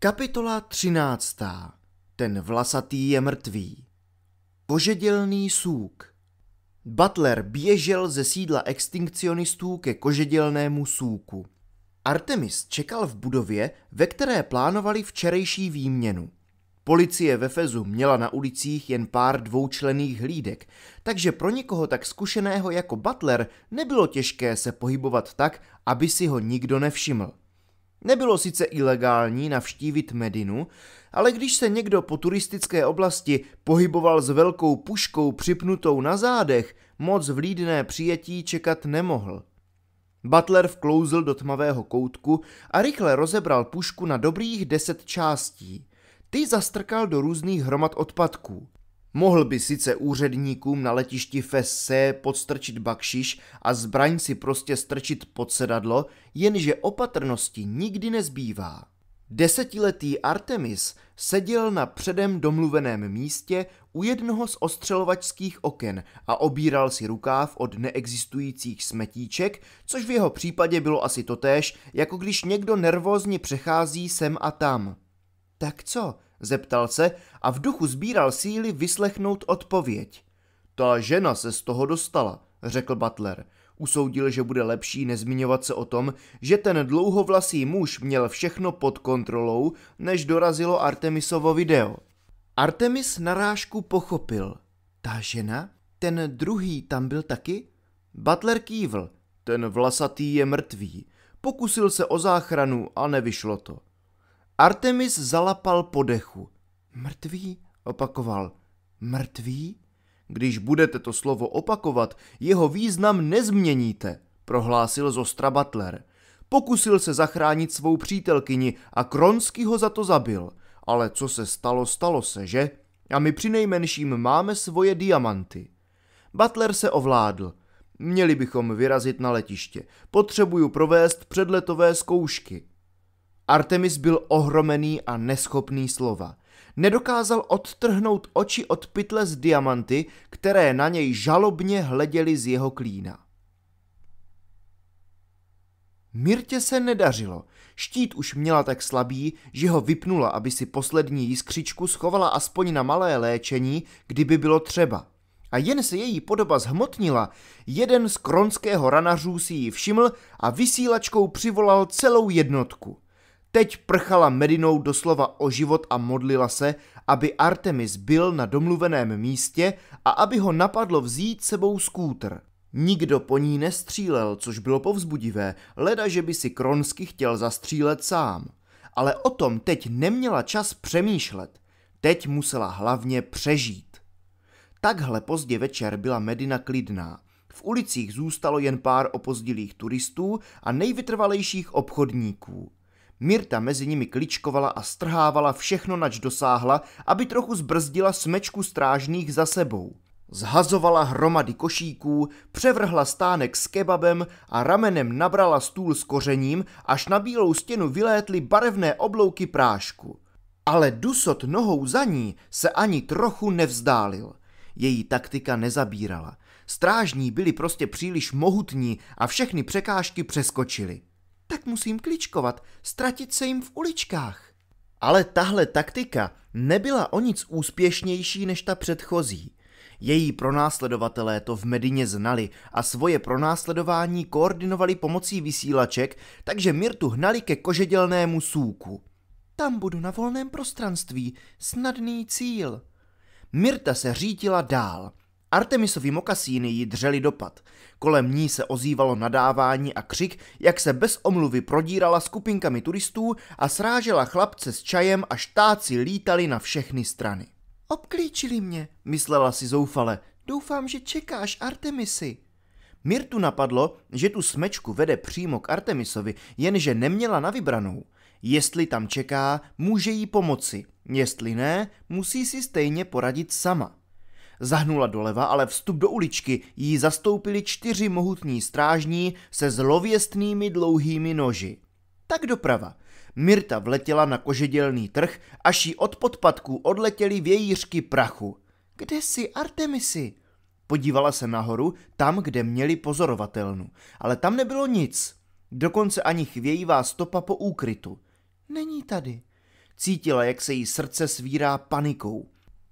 Kapitola 13. Ten vlasatý je mrtvý. Kožedělný sůk. Butler běžel ze sídla extinkcionistů ke kožedělnému súku. Artemis čekal v budově, ve které plánovali včerejší výměnu. Policie ve Fezu měla na ulicích jen pár dvoučlených hlídek, takže pro někoho tak zkušeného jako Butler nebylo těžké se pohybovat tak, aby si ho nikdo nevšiml. Nebylo sice ilegální navštívit Medinu, ale když se někdo po turistické oblasti pohyboval s velkou puškou připnutou na zádech, moc vlídné přijetí čekat nemohl. Butler vklouzl do tmavého koutku a rychle rozebral pušku na dobrých deset částí. Ty zastrkal do různých hromad odpadků. Mohl by sice úředníkům na letišti Fesse podstrčit bakšiš a zbraň si prostě strčit pod sedadlo, jenže opatrnosti nikdy nezbývá. Desetiletý Artemis seděl na předem domluveném místě u jednoho z ostřelovačských oken a obíral si rukáv od neexistujících smetíček, což v jeho případě bylo asi totéž, jako když někdo nervózně přechází sem a tam. Tak co, Zeptal se a v duchu sbíral síly vyslechnout odpověď. Ta žena se z toho dostala, řekl Butler. Usoudil, že bude lepší nezmiňovat se o tom, že ten dlouhovlasý muž měl všechno pod kontrolou, než dorazilo Artemisovo video. Artemis narážku pochopil. Ta žena? Ten druhý tam byl taky? Butler kývl. Ten vlasatý je mrtvý. Pokusil se o záchranu a nevyšlo to. Artemis zalapal podechu. Mrtvý? Opakoval. Mrtvý? Když budete to slovo opakovat, jeho význam nezměníte, prohlásil Zostra Butler. Pokusil se zachránit svou přítelkyni a Kronsky ho za to zabil. Ale co se stalo, stalo se, že? A my při nejmenším máme svoje diamanty. Butler se ovládl. Měli bychom vyrazit na letiště. Potřebuju provést předletové zkoušky. Artemis byl ohromený a neschopný slova. Nedokázal odtrhnout oči od pytle z diamanty, které na něj žalobně hleděly z jeho klína. Mirtě se nedařilo. Štít už měla tak slabý, že ho vypnula, aby si poslední jiskřičku schovala aspoň na malé léčení, kdyby bylo třeba. A jen se její podoba zhmotnila, jeden z kronského ranařů si ji všiml a vysílačkou přivolal celou jednotku. Teď prchala Medinou doslova o život a modlila se, aby Artemis byl na domluveném místě a aby ho napadlo vzít sebou skútr. Nikdo po ní nestřílel, což bylo povzbudivé, leda, že by si Kronsky chtěl zastřílet sám. Ale o tom teď neměla čas přemýšlet. Teď musela hlavně přežít. Takhle pozdě večer byla Medina klidná. V ulicích zůstalo jen pár opozdilých turistů a nejvytrvalejších obchodníků. Mirta mezi nimi kličkovala a strhávala všechno, nač dosáhla, aby trochu zbrzdila smečku strážných za sebou. Zhazovala hromady košíků, převrhla stánek s kebabem a ramenem nabrala stůl s kořením, až na bílou stěnu vylétly barevné oblouky prášku. Ale Dusot nohou za ní se ani trochu nevzdálil. Její taktika nezabírala. Strážní byli prostě příliš mohutní a všechny překážky přeskočili tak musím kličkovat, ztratit se jim v uličkách. Ale tahle taktika nebyla o nic úspěšnější než ta předchozí. Její pronásledovatelé to v Medině znali a svoje pronásledování koordinovali pomocí vysílaček, takže Mirtu hnali ke kožedělnému súku. Tam budu na volném prostranství, snadný cíl. Mirta se řítila dál. Artemisovi mokasíny ji dřeli dopad. Kolem ní se ozývalo nadávání a křik, jak se bez omluvy prodírala skupinkami turistů a srážela chlapce s čajem a štáci lítali na všechny strany. Obklíčili mě, myslela si zoufale. Doufám, že čekáš Artemisy. Mirtu napadlo, že tu smečku vede přímo k Artemisovi, jenže neměla na vybranou. Jestli tam čeká, může jí pomoci. Jestli ne, musí si stejně poradit sama. Zahnula doleva, ale vstup do uličky jí zastoupili čtyři mohutní strážní se zlověstnými dlouhými noži. Tak doprava. Mirta vletěla na kožedělný trh, až jí od podpadků odletěly vějířky prachu. Kde jsi, Artemisi? Podívala se nahoru, tam, kde měli pozorovatelnu. Ale tam nebylo nic. Dokonce ani chvějivá stopa po úkrytu. Není tady. Cítila, jak se jí srdce svírá panikou.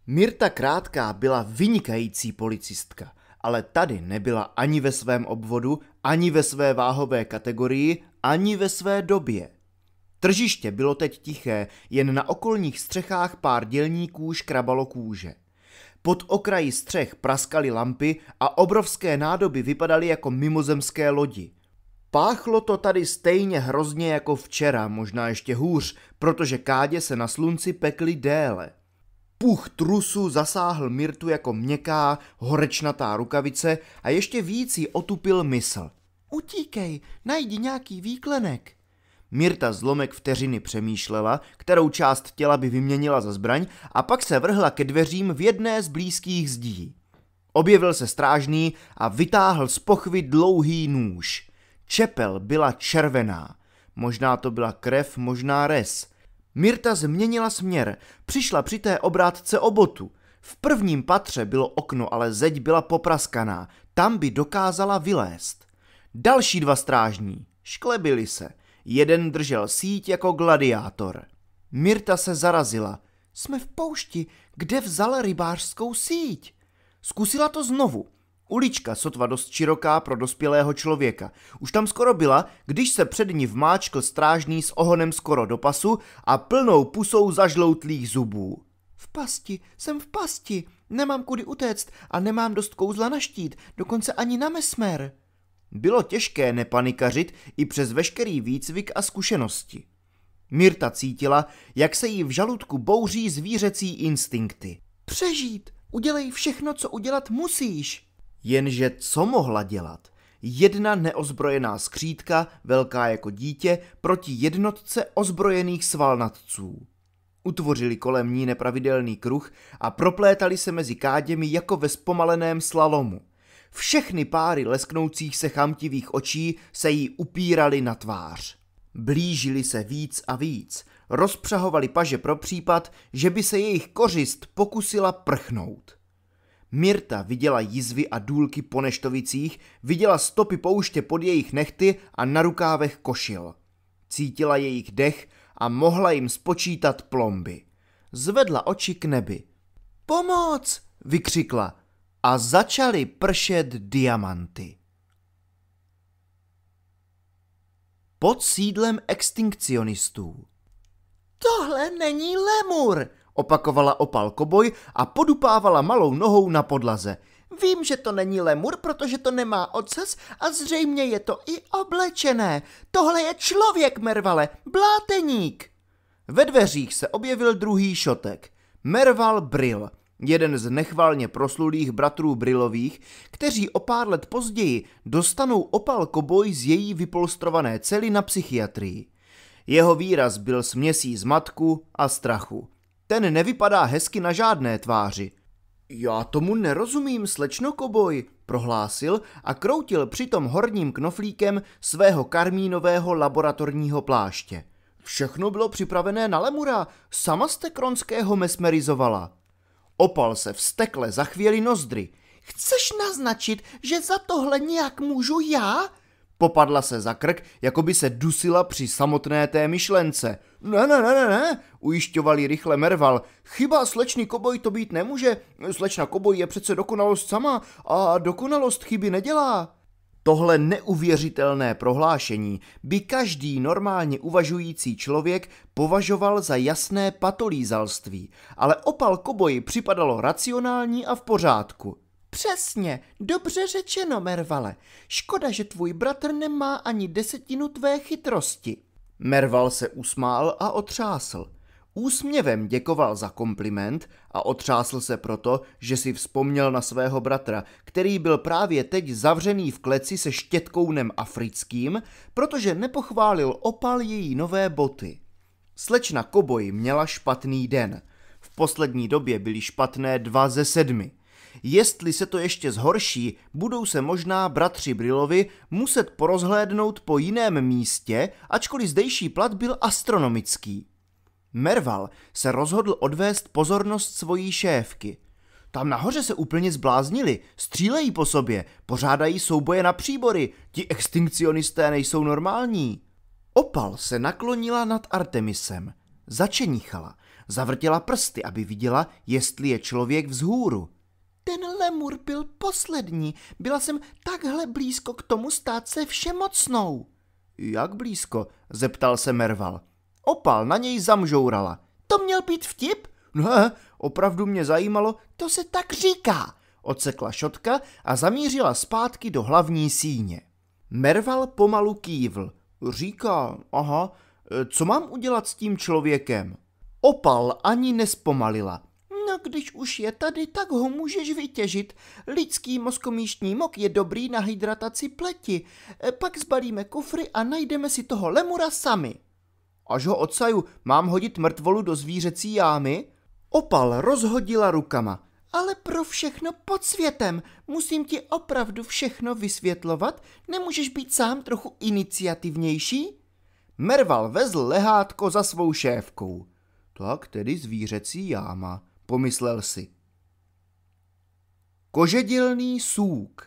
Mirta Krátká byla vynikající policistka, ale tady nebyla ani ve svém obvodu, ani ve své váhové kategorii, ani ve své době. Tržiště bylo teď tiché, jen na okolních střechách pár dělníků škrabalo kůže. Pod okraji střech praskaly lampy a obrovské nádoby vypadaly jako mimozemské lodi. Páchlo to tady stejně hrozně jako včera, možná ještě hůř, protože kádě se na slunci pekly déle. Puch trusu zasáhl Mirtu jako měkká, horečnatá rukavice a ještě víc jí otupil mysl. Utíkej, najdi nějaký výklenek. Mirta zlomek vteřiny přemýšlela, kterou část těla by vyměnila za zbraň a pak se vrhla ke dveřím v jedné z blízkých zdí. Objevil se strážný a vytáhl z pochvy dlouhý nůž. Čepel byla červená. Možná to byla krev, možná res – Mirta změnila směr, přišla při té obrátce o botu. V prvním patře bylo okno, ale zeď byla popraskaná, tam by dokázala vylézt. Další dva strážní, šklebili se, jeden držel síť jako gladiátor. Mirta se zarazila. Jsme v poušti, kde vzala rybářskou síť? Zkusila to znovu. Ulička sotva dost široká pro dospělého člověka. Už tam skoro byla, když se před ní vmáčkl strážný s ohonem skoro do pasu a plnou pusou zažloutlých zubů. V pasti, jsem v pasti, nemám kudy utéct a nemám dost kouzla na štít, dokonce ani na mesmer. Bylo těžké nepanikařit i přes veškerý výcvik a zkušenosti. Mirta cítila, jak se jí v žaludku bouří zvířecí instinkty. Přežít! Udělej všechno, co udělat musíš! Jenže co mohla dělat? Jedna neozbrojená skřídka, velká jako dítě, proti jednotce ozbrojených svalnatců. Utvořili kolem ní nepravidelný kruh a proplétali se mezi káděmi jako ve zpomaleném slalomu. Všechny páry lesknoucích se chamtivých očí se jí upíraly na tvář. Blížili se víc a víc, rozpřahovali paže pro případ, že by se jejich kořist pokusila prchnout. Mirta viděla jizvy a důlky po neštovicích, viděla stopy pouště pod jejich nechty a na rukávech košil. Cítila jejich dech a mohla jim spočítat plomby. Zvedla oči k nebi. Pomoc! vykřikla a začaly pršet diamanty. Pod sídlem extinkcionistů. Tohle není lemur, Opakovala opal koboj a podupávala malou nohou na podlaze. Vím, že to není lemur, protože to nemá oces a zřejmě je to i oblečené. Tohle je člověk, Mervale, bláteník. Ve dveřích se objevil druhý šotek. Merval Bril, jeden z nechvalně proslulých bratrů Brilových, kteří o pár let později dostanou opal koboj z její vypolstrované cely na psychiatrii. Jeho výraz byl směsí zmatku a strachu. Ten nevypadá hezky na žádné tváři. Já tomu nerozumím, slečno koboj, prohlásil a kroutil přitom horním knoflíkem svého karmínového laboratorního pláště. Všechno bylo připravené na lemura, sama jste Kronského mesmerizovala. Opal se vstekle zachvěli nozdry. Chceš naznačit, že za tohle nějak můžu já? Popadla se za krk, jako by se dusila při samotné té myšlence. Ne, ne, ne, ne, ne, ujišťovali rychle Merval. Chyba slečný koboj to být nemůže. Slečna koboj je přece dokonalost sama a dokonalost chyby nedělá. Tohle neuvěřitelné prohlášení by každý normálně uvažující člověk považoval za jasné patolízalství, ale opal koboji připadalo racionální a v pořádku. Přesně, dobře řečeno, Mervale. Škoda, že tvůj bratr nemá ani desetinu tvé chytrosti. Merval se usmál a otřásl. Úsměvem děkoval za kompliment a otřásl se proto, že si vzpomněl na svého bratra, který byl právě teď zavřený v kleci se štětkounem africkým, protože nepochválil opal její nové boty. Slečna Koboj měla špatný den. V poslední době byly špatné dva ze sedmi – Jestli se to ještě zhorší, budou se možná bratři Brilovi muset porozhlédnout po jiném místě, ačkoliv zdejší plat byl astronomický. Merval se rozhodl odvést pozornost svojí šéfky. Tam nahoře se úplně zbláznili, střílejí po sobě, pořádají souboje na příbory, ti extinkcionisté nejsou normální. Opal se naklonila nad Artemisem, začenichala, zavrtěla prsty, aby viděla, jestli je člověk vzhůru. Ten lemur byl poslední. Byla jsem takhle blízko k tomu stát se všemocnou. Jak blízko? zeptal se Merval. Opal na něj zamžourala. To měl být vtip? Ne, opravdu mě zajímalo, to se tak říká, odsekla šotka a zamířila zpátky do hlavní síně. Merval pomalu kývl. Říká, aha, e, co mám udělat s tím člověkem? Opal ani nespomalila když už je tady, tak ho můžeš vytěžit. Lidský mozkomíštní mok je dobrý na hydrataci pleti. E, pak zbalíme kufry a najdeme si toho lemura sami. Až ho odsaju, mám hodit mrtvolu do zvířecí jámy? Opal rozhodila rukama. Ale pro všechno pod světem. Musím ti opravdu všechno vysvětlovat? Nemůžeš být sám trochu iniciativnější? Merval vezl lehátko za svou šéfkou. Tak tedy zvířecí jáma pomyslel si. Kožedilný sůk.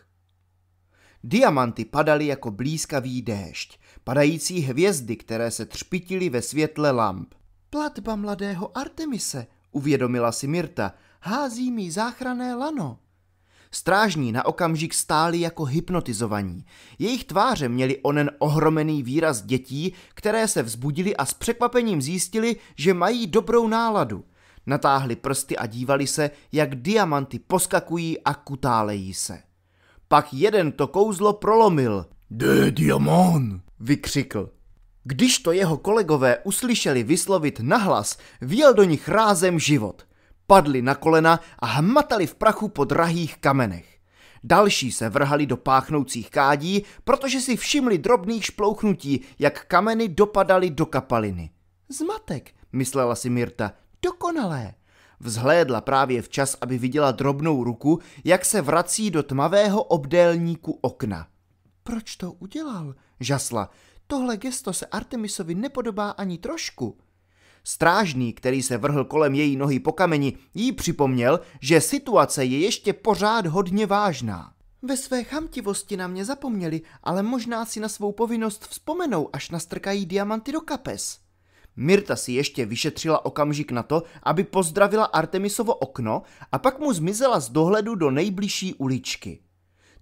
Diamanty padaly jako blízkavý déšť, padající hvězdy, které se třpitily ve světle lamp. Platba mladého Artemise, uvědomila si Mirta, hází mi záchrané lano. Strážní na okamžik stáli jako hypnotizovaní. Jejich tváře měly onen ohromený výraz dětí, které se vzbudili a s překvapením zjistili, že mají dobrou náladu – Natáhli prsty a dívali se, jak diamanty poskakují a kutálejí se. Pak jeden to kouzlo prolomil. De diamant! vykřikl. Když to jeho kolegové uslyšeli vyslovit nahlas, vjel do nich rázem život. Padli na kolena a hmatali v prachu po drahých kamenech. Další se vrhali do páchnoucích kádí, protože si všimli drobných šplouchnutí, jak kameny dopadaly do kapaliny. Zmatek, myslela si Mirta, dokonalé. Vzhlédla právě včas, aby viděla drobnou ruku, jak se vrací do tmavého obdélníku okna. Proč to udělal? Žasla. Tohle gesto se Artemisovi nepodobá ani trošku. Strážný, který se vrhl kolem její nohy po kameni, jí připomněl, že situace je ještě pořád hodně vážná. Ve své chamtivosti na mě zapomněli, ale možná si na svou povinnost vzpomenou, až nastrkají diamanty do kapes. Mirta si ještě vyšetřila okamžik na to, aby pozdravila Artemisovo okno a pak mu zmizela z dohledu do nejbližší uličky.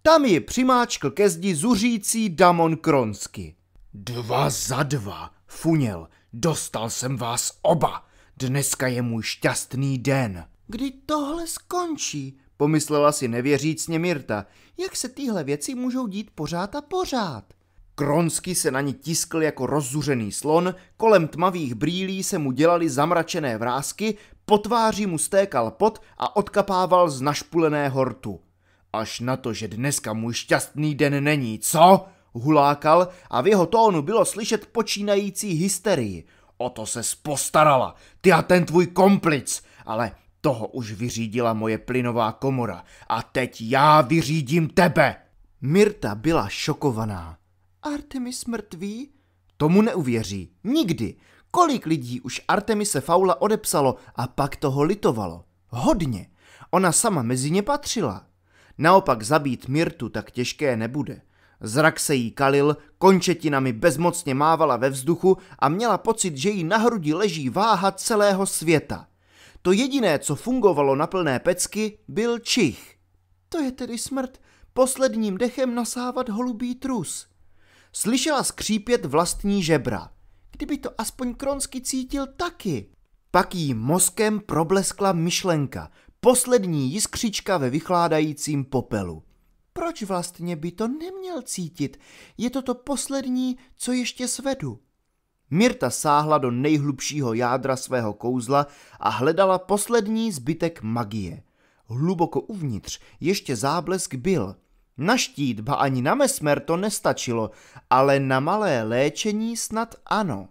Tam je přimáčkl ke zdi zuřící Damon Kronsky. Dva za dva, funěl, dostal jsem vás oba. Dneska je můj šťastný den. Kdy tohle skončí, pomyslela si nevěřícně Mirta. Jak se tyhle věci můžou dít pořád a pořád? Kronsky se na ní tiskl jako rozzuřený slon, kolem tmavých brýlí se mu dělaly zamračené vrázky, po tváři mu stékal pot a odkapával z našpulené hortu. Až na to, že dneska můj šťastný den není, co? Hulákal a v jeho tónu bylo slyšet počínající hysterii. O to se spostarala, ty a ten tvůj komplic, ale toho už vyřídila moje plynová komora a teď já vyřídím tebe. Mirta byla šokovaná. Artemis mrtvý? Tomu neuvěří. Nikdy. Kolik lidí už Artemise Faula odepsalo a pak toho litovalo? Hodně. Ona sama mezi ně patřila. Naopak zabít Mirtu tak těžké nebude. Zrak se jí kalil, končetinami bezmocně mávala ve vzduchu a měla pocit, že jí na hrudi leží váha celého světa. To jediné, co fungovalo na plné pecky, byl čich. To je tedy smrt, posledním dechem nasávat holubý trus. Slyšela skřípět vlastní žebra. Kdyby to aspoň Kronsky cítil taky. Pak jí mozkem probleskla myšlenka, poslední jiskřička ve vychládajícím popelu. Proč vlastně by to neměl cítit? Je to to poslední, co ještě svedu. Mirta sáhla do nejhlubšího jádra svého kouzla a hledala poslední zbytek magie. Hluboko uvnitř ještě záblesk byl – na štít, ba ani na mesmer to nestačilo, ale na malé léčení snad ano.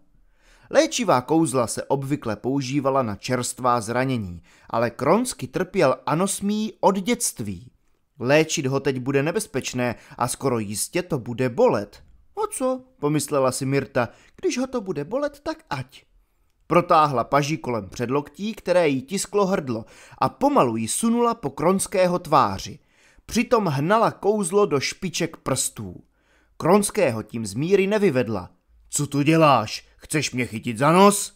Léčivá kouzla se obvykle používala na čerstvá zranění, ale Kronsky trpěl anosmí od dětství. Léčit ho teď bude nebezpečné a skoro jistě to bude bolet. O co, pomyslela si Mirta, když ho to bude bolet, tak ať. Protáhla paží kolem předloktí, které jí tisklo hrdlo a pomalu ji sunula po Kronského tváři – Přitom hnala kouzlo do špiček prstů. Kronského tím z míry nevyvedla. Co tu děláš? Chceš mě chytit za nos?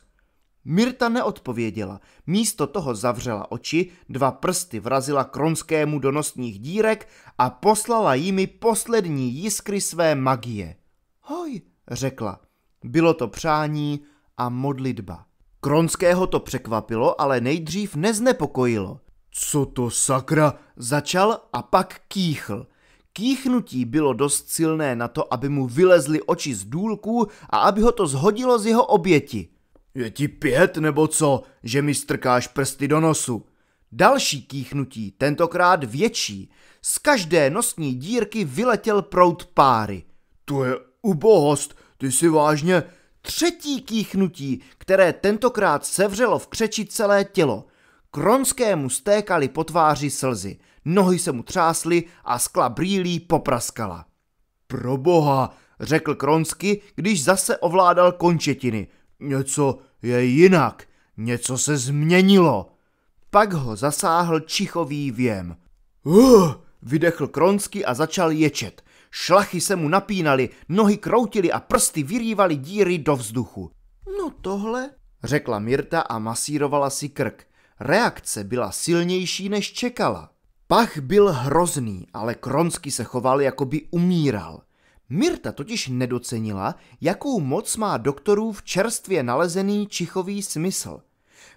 Mirta neodpověděla. Místo toho zavřela oči, dva prsty vrazila Kronskému do nosních dírek a poslala jimi poslední jiskry své magie. Hoj, řekla. Bylo to přání a modlitba. Kronského to překvapilo, ale nejdřív neznepokojilo. Co to sakra? Začal a pak kýchl. Kýchnutí bylo dost silné na to, aby mu vylezly oči z důlků a aby ho to zhodilo z jeho oběti. Je ti pět nebo co, že mi strkáš prsty do nosu? Další kýchnutí, tentokrát větší. Z každé nosní dírky vyletěl prout páry. To je ubohost, ty si vážně... Třetí kýchnutí, které tentokrát sevřelo v křeči celé tělo. Kronskému stékaly po tváři slzy, nohy se mu třásly a skla brýlí popraskala. Proboha, řekl Kronsky, když zase ovládal končetiny. Něco je jinak, něco se změnilo. Pak ho zasáhl čichový věm. Uh, vydechl Kronsky a začal ječet. Šlachy se mu napínaly, nohy kroutily a prsty vyrývaly díry do vzduchu. No tohle, řekla Mirta a masírovala si krk. Reakce byla silnější než čekala. Pach byl hrozný, ale Kronsky se choval, jako by umíral. Mirta totiž nedocenila, jakou moc má doktorův čerstvě nalezený čichový smysl.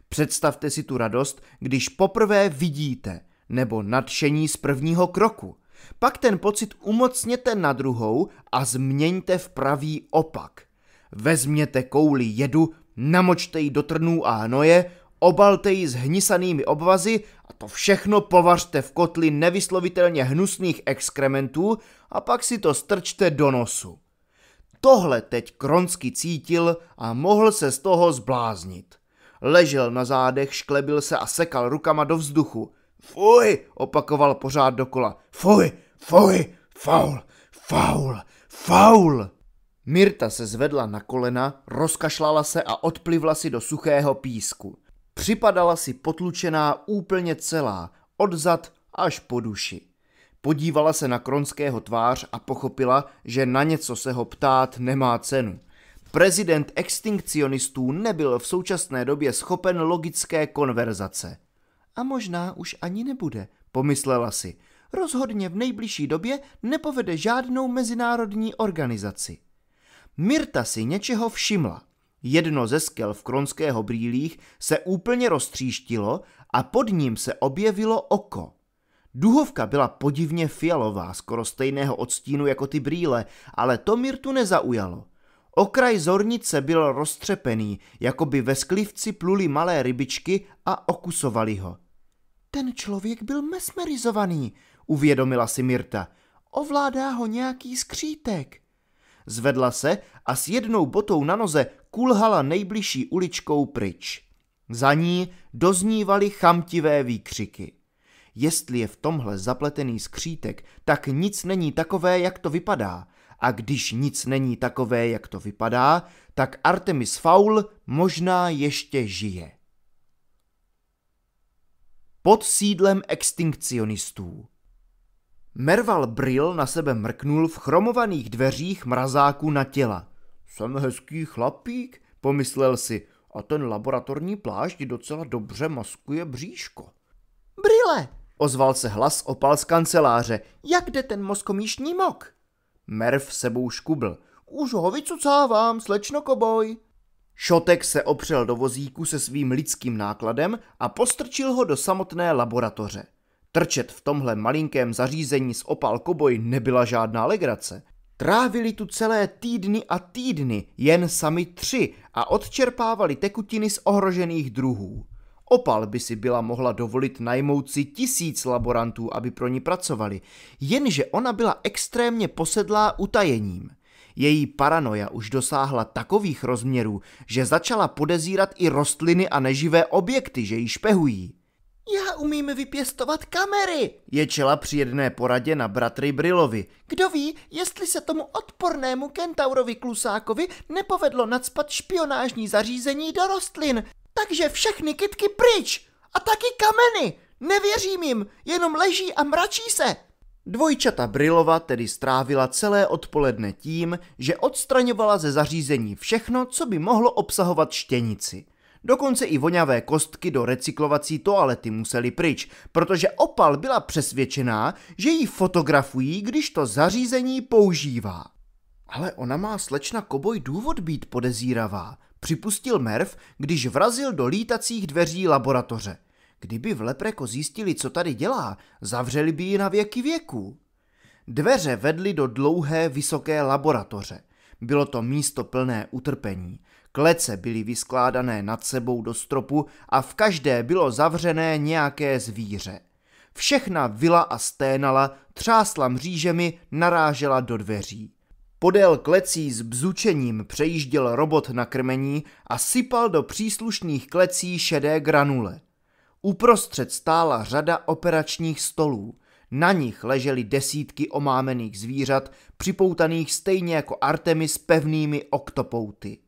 Představte si tu radost, když poprvé vidíte, nebo nadšení z prvního kroku. Pak ten pocit umocněte na druhou a změňte v pravý opak. Vezměte kouli jedu, namočte ji do trnů a hnoje, obalte ji s hnisanými obvazy a to všechno povařte v kotli nevyslovitelně hnusných exkrementů a pak si to strčte do nosu. Tohle teď Kronsky cítil a mohl se z toho zbláznit. Ležel na zádech, šklebil se a sekal rukama do vzduchu. Fuj, opakoval pořád dokola. Fuj, fuj, faul, faul, faul. Mirta se zvedla na kolena, rozkašlala se a odplivla si do suchého písku. Připadala si potlučená úplně celá, odzad až po duši. Podívala se na Kronského tvář a pochopila, že na něco se ho ptát nemá cenu. Prezident extinkcionistů nebyl v současné době schopen logické konverzace. A možná už ani nebude, pomyslela si. Rozhodně v nejbližší době nepovede žádnou mezinárodní organizaci. Mirta si něčeho všimla. Jedno ze skel v kronského brýlích se úplně roztříštilo a pod ním se objevilo oko. Duhovka byla podivně fialová, skoro stejného odstínu jako ty brýle, ale to Mirtu nezaujalo. Okraj zornice byl roztřepený, jako by ve sklivci pluli malé rybičky a okusovali ho. Ten člověk byl mesmerizovaný, uvědomila si Mirta. Ovládá ho nějaký skřítek. Zvedla se a s jednou botou na noze kulhala nejbližší uličkou pryč. Za ní doznívaly chamtivé výkřiky. Jestli je v tomhle zapletený skřítek, tak nic není takové, jak to vypadá. A když nic není takové, jak to vypadá, tak Artemis Faul možná ještě žije. Pod sídlem extinkcionistů Merval Brill na sebe mrknul v chromovaných dveřích mrazáku na těla – jsem hezký chlapík, pomyslel si, a ten laboratorní plášť docela dobře maskuje bříško. Brýle? ozval se hlas opal z kanceláře. Jak jde ten mozkomíšní mok? Merv sebou škubl. Už ho vycucávám, slečno koboj. Šotek se opřel do vozíku se svým lidským nákladem a postrčil ho do samotné laboratoře. Trčet v tomhle malinkém zařízení s opal koboj nebyla žádná legrace. Trávili tu celé týdny a týdny, jen sami tři, a odčerpávali tekutiny z ohrožených druhů. Opal by si byla mohla dovolit najmout si tisíc laborantů, aby pro ní pracovali, jenže ona byla extrémně posedlá utajením. Její paranoja už dosáhla takových rozměrů, že začala podezírat i rostliny a neživé objekty, že ji špehují. Já umím vypěstovat kamery, ječela při jedné poradě na bratry Brilovi. Kdo ví, jestli se tomu odpornému kentaurovi klusákovi nepovedlo nadspat špionážní zařízení do rostlin. Takže všechny kytky pryč! A taky kameny! Nevěřím jim, jenom leží a mračí se! Dvojčata Brilova tedy strávila celé odpoledne tím, že odstraňovala ze zařízení všechno, co by mohlo obsahovat štěnici. Dokonce i voňavé kostky do recyklovací toalety museli pryč, protože Opal byla přesvědčená, že ji fotografují, když to zařízení používá. Ale ona má slečna Koboj důvod být podezíravá, připustil Merv, když vrazil do lítacích dveří laboratoře. Kdyby v Lepreko zjistili, co tady dělá, zavřeli by ji na věky věků. Dveře vedly do dlouhé, vysoké laboratoře. Bylo to místo plné utrpení. Klece byly vyskládané nad sebou do stropu a v každé bylo zavřené nějaké zvíře. Všechna vila a sténala, třásla mřížemi, narážela do dveří. Podél klecí s bzučením přejížděl robot na krmení a sypal do příslušných klecí šedé granule. Uprostřed stála řada operačních stolů. Na nich ležely desítky omámených zvířat, připoutaných stejně jako Artemis pevnými oktopouty.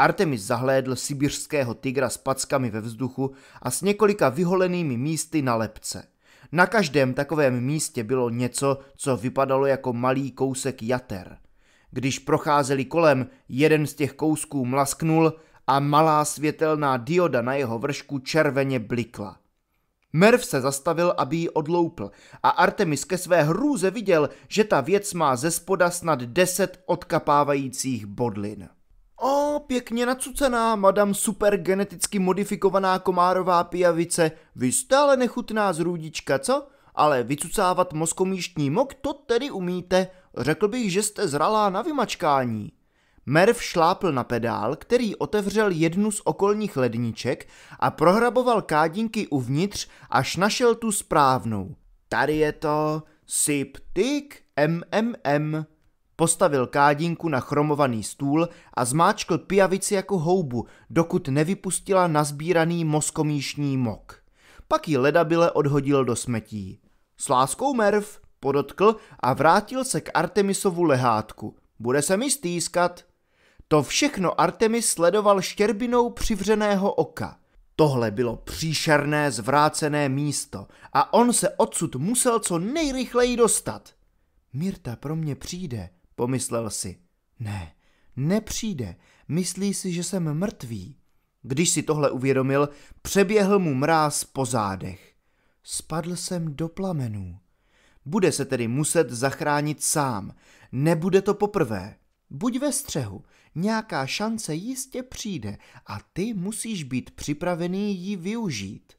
Artemis zahlédl sibirského tygra s packami ve vzduchu a s několika vyholenými místy na lepce. Na každém takovém místě bylo něco, co vypadalo jako malý kousek jater. Když procházeli kolem, jeden z těch kousků mlasknul a malá světelná dioda na jeho vršku červeně blikla. Merv se zastavil, aby ji odloupl a Artemis ke své hrůze viděl, že ta věc má ze spoda snad deset odkapávajících bodlin. O, pěkně nacucená, madam super geneticky modifikovaná komárová pijavice, vy ale nechutná zrůdička, co? Ale vycucávat mozkomíštní mok to tedy umíte, řekl bych, že jste zralá na vymačkání. Merv šlápl na pedál, který otevřel jednu z okolních ledniček a prohraboval kádinky uvnitř, až našel tu správnou. Tady je to, sip tik, MMM. Postavil kádinku na chromovaný stůl a zmáčkl pijavici jako houbu, dokud nevypustila nazbíraný moskomíšní mok. Pak ji ledabile odhodil do smetí. S láskou merv, podotkl a vrátil se k Artemisovu lehátku. Bude se mi stýskat. To všechno Artemis sledoval štěrbinou přivřeného oka. Tohle bylo příšerné zvrácené místo a on se odsud musel co nejrychleji dostat. Mirta pro mě přijde, Pomyslel si, ne, nepřijde, myslí si, že jsem mrtvý. Když si tohle uvědomil, přeběhl mu mráz po zádech. Spadl jsem do plamenů. Bude se tedy muset zachránit sám. Nebude to poprvé. Buď ve střehu, nějaká šance jistě přijde a ty musíš být připravený ji využít.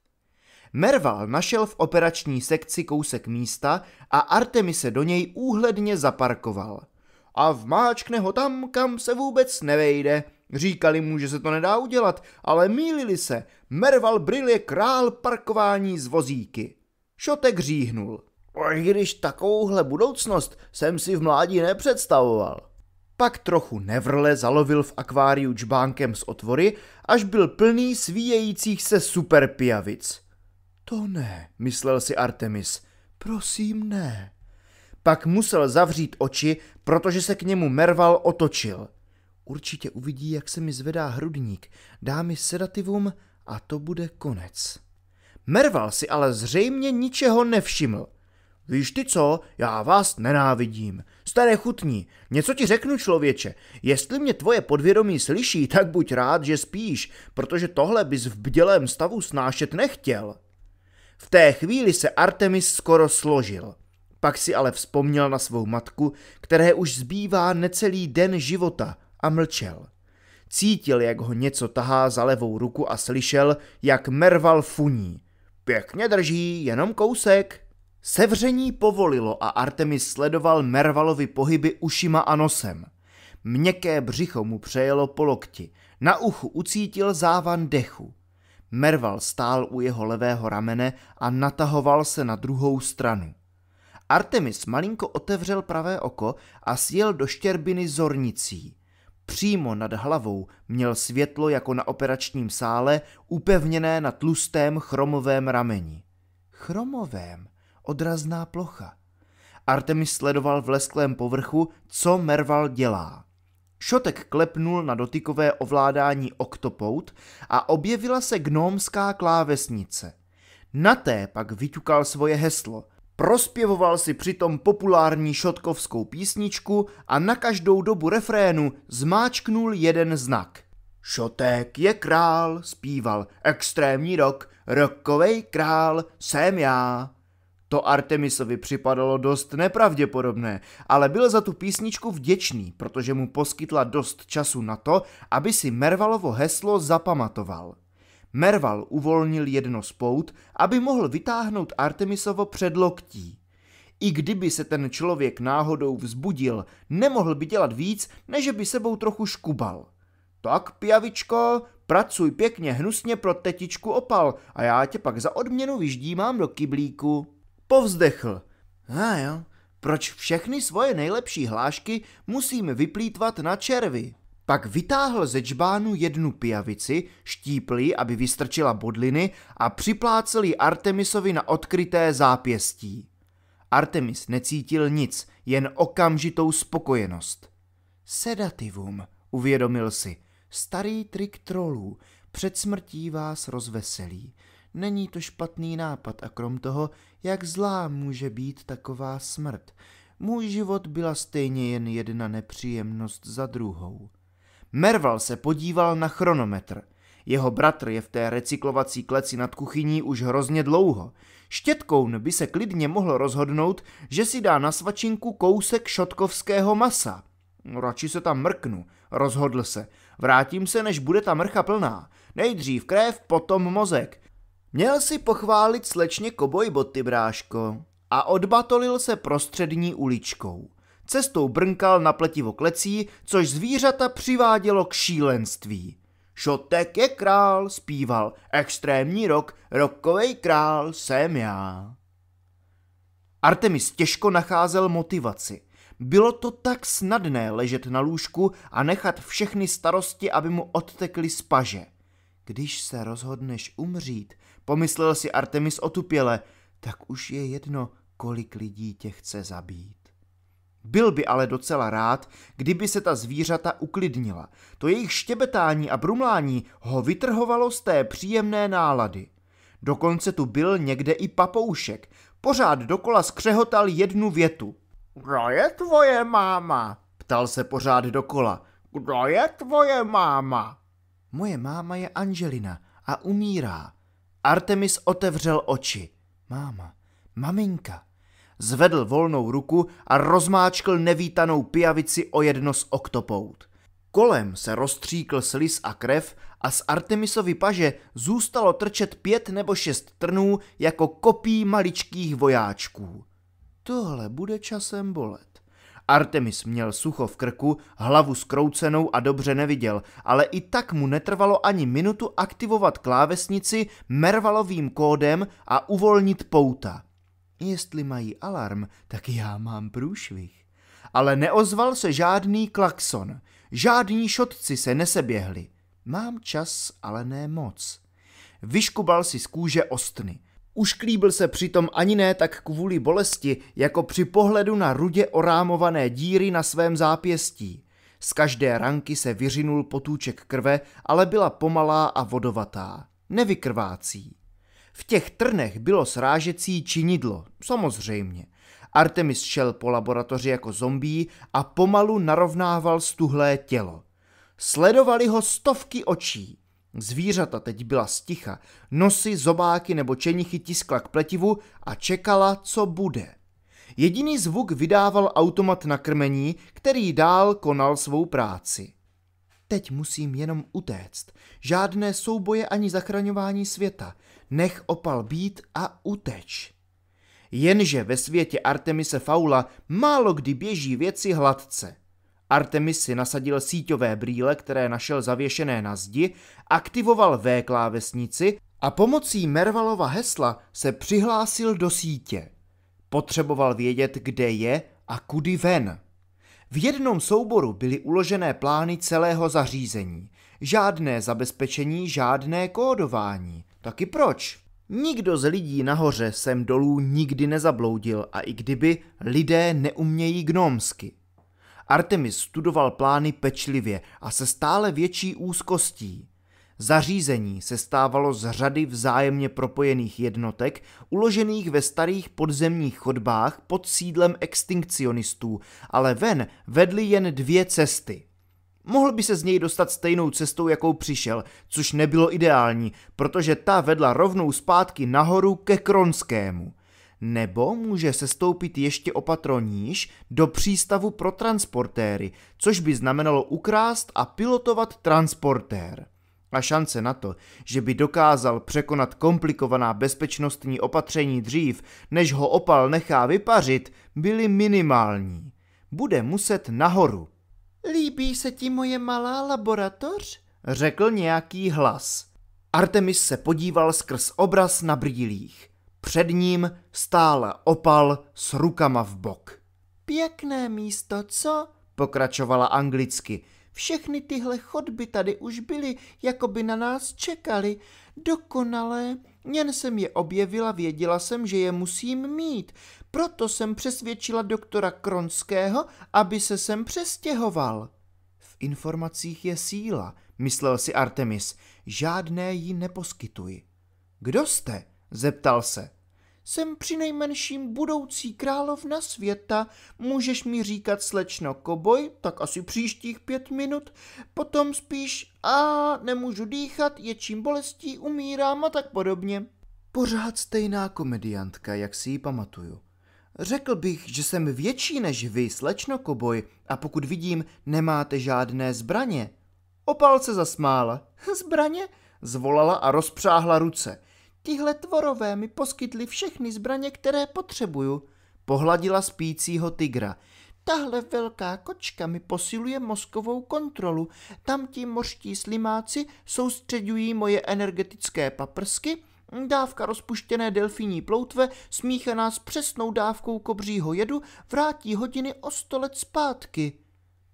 Merval našel v operační sekci kousek místa a Artemise do něj úhledně zaparkoval a vmáčkne ho tam, kam se vůbec nevejde. Říkali mu, že se to nedá udělat, ale mýlili se. Merval Bril je král parkování z vozíky. Šotek říhnul. I když takovouhle budoucnost jsem si v mládí nepředstavoval. Pak trochu nevrle zalovil v akváriu čbánkem z otvory, až byl plný svíjejících se superpijavic. To ne, myslel si Artemis. Prosím ne. Pak musel zavřít oči, protože se k němu Merval otočil. Určitě uvidí, jak se mi zvedá hrudník, dá mi sedativum a to bude konec. Merval si ale zřejmě ničeho nevšiml. Víš ty co, já vás nenávidím. Staré chutní, něco ti řeknu člověče. Jestli mě tvoje podvědomí slyší, tak buď rád, že spíš, protože tohle bys v bdělém stavu snášet nechtěl. V té chvíli se Artemis skoro složil. Pak si ale vzpomněl na svou matku, které už zbývá necelý den života a mlčel. Cítil, jak ho něco tahá za levou ruku a slyšel, jak merval funí. Pěkně drží, jenom kousek. Sevření povolilo a Artemis sledoval Mervalovi pohyby ušima a nosem. Měkké břicho mu přejelo po lokti, na uchu ucítil závan dechu. Merval stál u jeho levého ramene a natahoval se na druhou stranu. Artemis malinko otevřel pravé oko a sjel do štěrbiny zornicí. Přímo nad hlavou měl světlo jako na operačním sále, upevněné na tlustém chromovém rameni. Chromovém? Odrazná plocha. Artemis sledoval v lesklém povrchu, co Merval dělá. Šotek klepnul na dotykové ovládání Octopout a objevila se gnómská klávesnice. Na té pak vyťukal svoje heslo – Prospěvoval si přitom populární šotkovskou písničku a na každou dobu refrénu zmáčknul jeden znak. Šotek je král, zpíval, extrémní rok, rokovej král, jsem já. To Artemisovi připadalo dost nepravděpodobné, ale byl za tu písničku vděčný, protože mu poskytla dost času na to, aby si Mervalovo heslo zapamatoval. Merval uvolnil jedno z pout, aby mohl vytáhnout Artemisovo předloktí. I kdyby se ten člověk náhodou vzbudil, nemohl by dělat víc, než by sebou trochu škubal. Tak, pijavičko, pracuj pěkně hnusně pro tetičku opal a já tě pak za odměnu vyždímám do kyblíku. Povzdechl. A jo, proč všechny svoje nejlepší hlášky musím vyplýtvat na červy? Pak vytáhl ze džbánu jednu pijavici, štípli, aby vystrčila bodliny a připlácel ji Artemisovi na odkryté zápěstí. Artemis necítil nic, jen okamžitou spokojenost. Sedativum, uvědomil si, starý trik trolů, před smrtí vás rozveselí. Není to špatný nápad a krom toho, jak zlá může být taková smrt. Můj život byla stejně jen jedna nepříjemnost za druhou. Merval se podíval na chronometr. Jeho bratr je v té recyklovací kleci nad kuchyní už hrozně dlouho. Štětkoun by se klidně mohl rozhodnout, že si dá na svačinku kousek šotkovského masa. Radši se tam mrknu, rozhodl se. Vrátím se, než bude ta mrcha plná. Nejdřív krev, potom mozek. Měl si pochválit slečně koboj boty, bráško. A odbatolil se prostřední uličkou. Cestou brnkal na pletivo klecí, což zvířata přivádělo k šílenství. Šotek je král, zpíval, extrémní rok, rokovej král jsem já. Artemis těžko nacházel motivaci. Bylo to tak snadné ležet na lůžku a nechat všechny starosti, aby mu odtekly z paže. Když se rozhodneš umřít, pomyslel si Artemis otupěle, tak už je jedno, kolik lidí tě chce zabít. Byl by ale docela rád, kdyby se ta zvířata uklidnila. To jejich štěbetání a brumlání ho vytrhovalo z té příjemné nálady. Dokonce tu byl někde i papoušek. Pořád dokola skřehotal jednu větu. Kdo je tvoje máma? Ptal se pořád dokola. Kdo je tvoje máma? Moje máma je Angelina a umírá. Artemis otevřel oči. Máma, maminka zvedl volnou ruku a rozmáčkl nevítanou pijavici o jedno z oktopout. Kolem se roztříkl slis a krev a z Artemisovy paže zůstalo trčet pět nebo šest trnů jako kopí maličkých vojáčků. Tohle bude časem bolet. Artemis měl sucho v krku, hlavu skroucenou a dobře neviděl, ale i tak mu netrvalo ani minutu aktivovat klávesnici mervalovým kódem a uvolnit pouta. Jestli mají alarm, tak já mám průšvih. Ale neozval se žádný klakson, žádní šotci se neseběhli. Mám čas, ale ne moc. Vyškubal si z kůže ostny. Ušklíbil se přitom ani ne tak kvůli bolesti, jako při pohledu na rudě orámované díry na svém zápěstí. Z každé ranky se vyřinul potůček krve, ale byla pomalá a vodovatá. Nevykrvácí. V těch trnech bylo srážecí činidlo, samozřejmě. Artemis šel po laboratoři jako zombí a pomalu narovnával stuhlé tělo. Sledovali ho stovky očí. Zvířata teď byla sticha, nosy, zobáky nebo čenichy tiskla k pletivu a čekala, co bude. Jediný zvuk vydával automat na krmení, který dál konal svou práci. Teď musím jenom utéct. Žádné souboje ani zachraňování světa. Nech opal být a uteč. Jenže ve světě Artemise Faula málo kdy běží věci hladce. Artemis si nasadil síťové brýle, které našel zavěšené na zdi, aktivoval V klávesnici a pomocí Mervalova hesla se přihlásil do sítě. Potřeboval vědět, kde je a kudy ven. V jednom souboru byly uložené plány celého zařízení. Žádné zabezpečení, žádné kódování. Taky proč? Nikdo z lidí nahoře sem dolů nikdy nezabloudil a i kdyby, lidé neumějí gnomsky. Artemis studoval plány pečlivě a se stále větší úzkostí. Zařízení se stávalo z řady vzájemně propojených jednotek, uložených ve starých podzemních chodbách pod sídlem extinkcionistů, ale ven vedly jen dvě cesty. Mohl by se z něj dostat stejnou cestou, jakou přišel, což nebylo ideální, protože ta vedla rovnou zpátky nahoru ke Kronskému. Nebo může se stoupit ještě opatro níž do přístavu pro transportéry, což by znamenalo ukrást a pilotovat transportér. A šance na to, že by dokázal překonat komplikovaná bezpečnostní opatření dřív, než ho opal nechá vypařit, byly minimální. Bude muset nahoru. Líbí se ti moje malá laboratoř? Řekl nějaký hlas. Artemis se podíval skrz obraz na brýlích. Před ním stál opal s rukama v bok. Pěkné místo, co? Pokračovala anglicky. Všechny tyhle chodby tady už byly, jako by na nás čekali. Dokonalé. Jen jsem je objevila, věděla jsem, že je musím mít. Proto jsem přesvědčila doktora Kronského, aby se sem přestěhoval. V informacích je síla, myslel si Artemis. Žádné jí neposkytuji. Kdo jste? zeptal se. Jsem přinejmenším budoucí královna světa. Můžeš mi říkat slečno koboj, tak asi příštích pět minut. Potom spíš a nemůžu dýchat, je čím bolestí, umírám a tak podobně. Pořád stejná komediantka, jak si ji pamatuju. Řekl bych, že jsem větší než vy, slečno koboj, a pokud vidím, nemáte žádné zbraně. Opal se zasmála. Zbraně? Zvolala a rozpřáhla ruce. Tihle tvorové mi poskytli všechny zbraně, které potřebuju. Pohladila spícího tygra. Tahle velká kočka mi posiluje mozkovou kontrolu. Tamtí mořští slimáci soustředují moje energetické paprsky, dávka rozpuštěné delfíní ploutve smíchaná s přesnou dávkou kobřího jedu vrátí hodiny o sto let zpátky.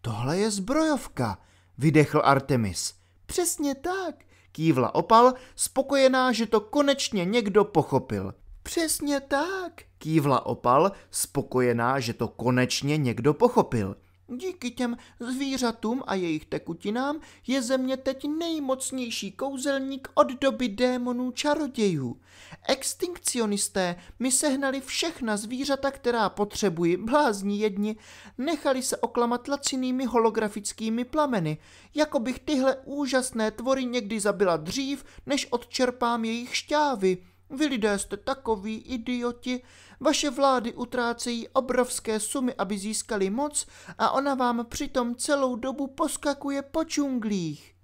Tohle je zbrojovka, vydechl Artemis. Přesně tak, kývla opal, spokojená, že to konečně někdo pochopil. Přesně tak, kývla opal, spokojená, že to konečně někdo pochopil. Díky těm zvířatům a jejich tekutinám je země teď nejmocnější kouzelník od doby démonů čarodějů. Extinkcionisté mi sehnali všechna zvířata, která potřebují blázní jedni, nechali se oklamat lacinými holografickými plameny, jako bych tyhle úžasné tvory někdy zabila dřív, než odčerpám jejich šťávy. Vy lidé jste takoví idioti, vaše vlády utrácejí obrovské sumy, aby získali moc a ona vám přitom celou dobu poskakuje po čunglích.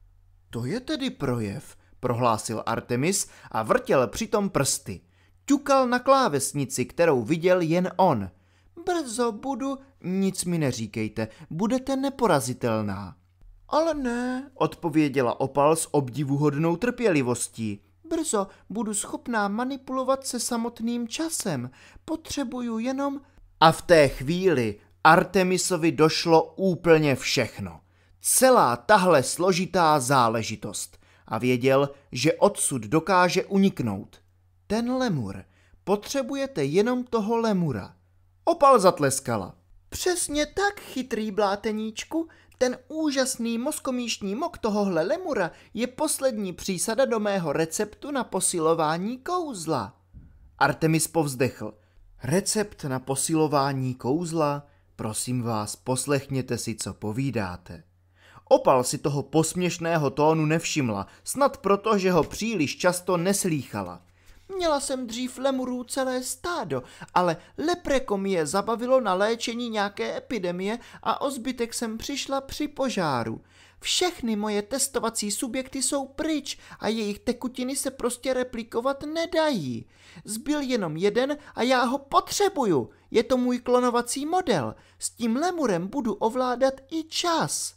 To je tedy projev, prohlásil Artemis a vrtěl přitom prsty. Ťukal na klávesnici, kterou viděl jen on. Brzo budu, nic mi neříkejte, budete neporazitelná. Ale ne, odpověděla Opal s obdivuhodnou trpělivostí brzo budu schopná manipulovat se samotným časem. Potřebuju jenom... A v té chvíli Artemisovi došlo úplně všechno. Celá tahle složitá záležitost. A věděl, že odsud dokáže uniknout. Ten lemur. Potřebujete jenom toho lemura. Opal zatleskala. Přesně tak, chytrý bláteníčku, ten úžasný mozkomíšní mok tohohle lemura je poslední přísada do mého receptu na posilování kouzla. Artemis povzdechl. Recept na posilování kouzla? Prosím vás, poslechněte si, co povídáte. Opal si toho posměšného tónu nevšimla, snad proto, že ho příliš často neslýchala. Měla jsem dřív lemurů celé stádo, ale leprekom je zabavilo na léčení nějaké epidemie a o zbytek jsem přišla při požáru. Všechny moje testovací subjekty jsou pryč a jejich tekutiny se prostě replikovat nedají. Zbyl jenom jeden a já ho potřebuju. Je to můj klonovací model. S tím lemurem budu ovládat i čas.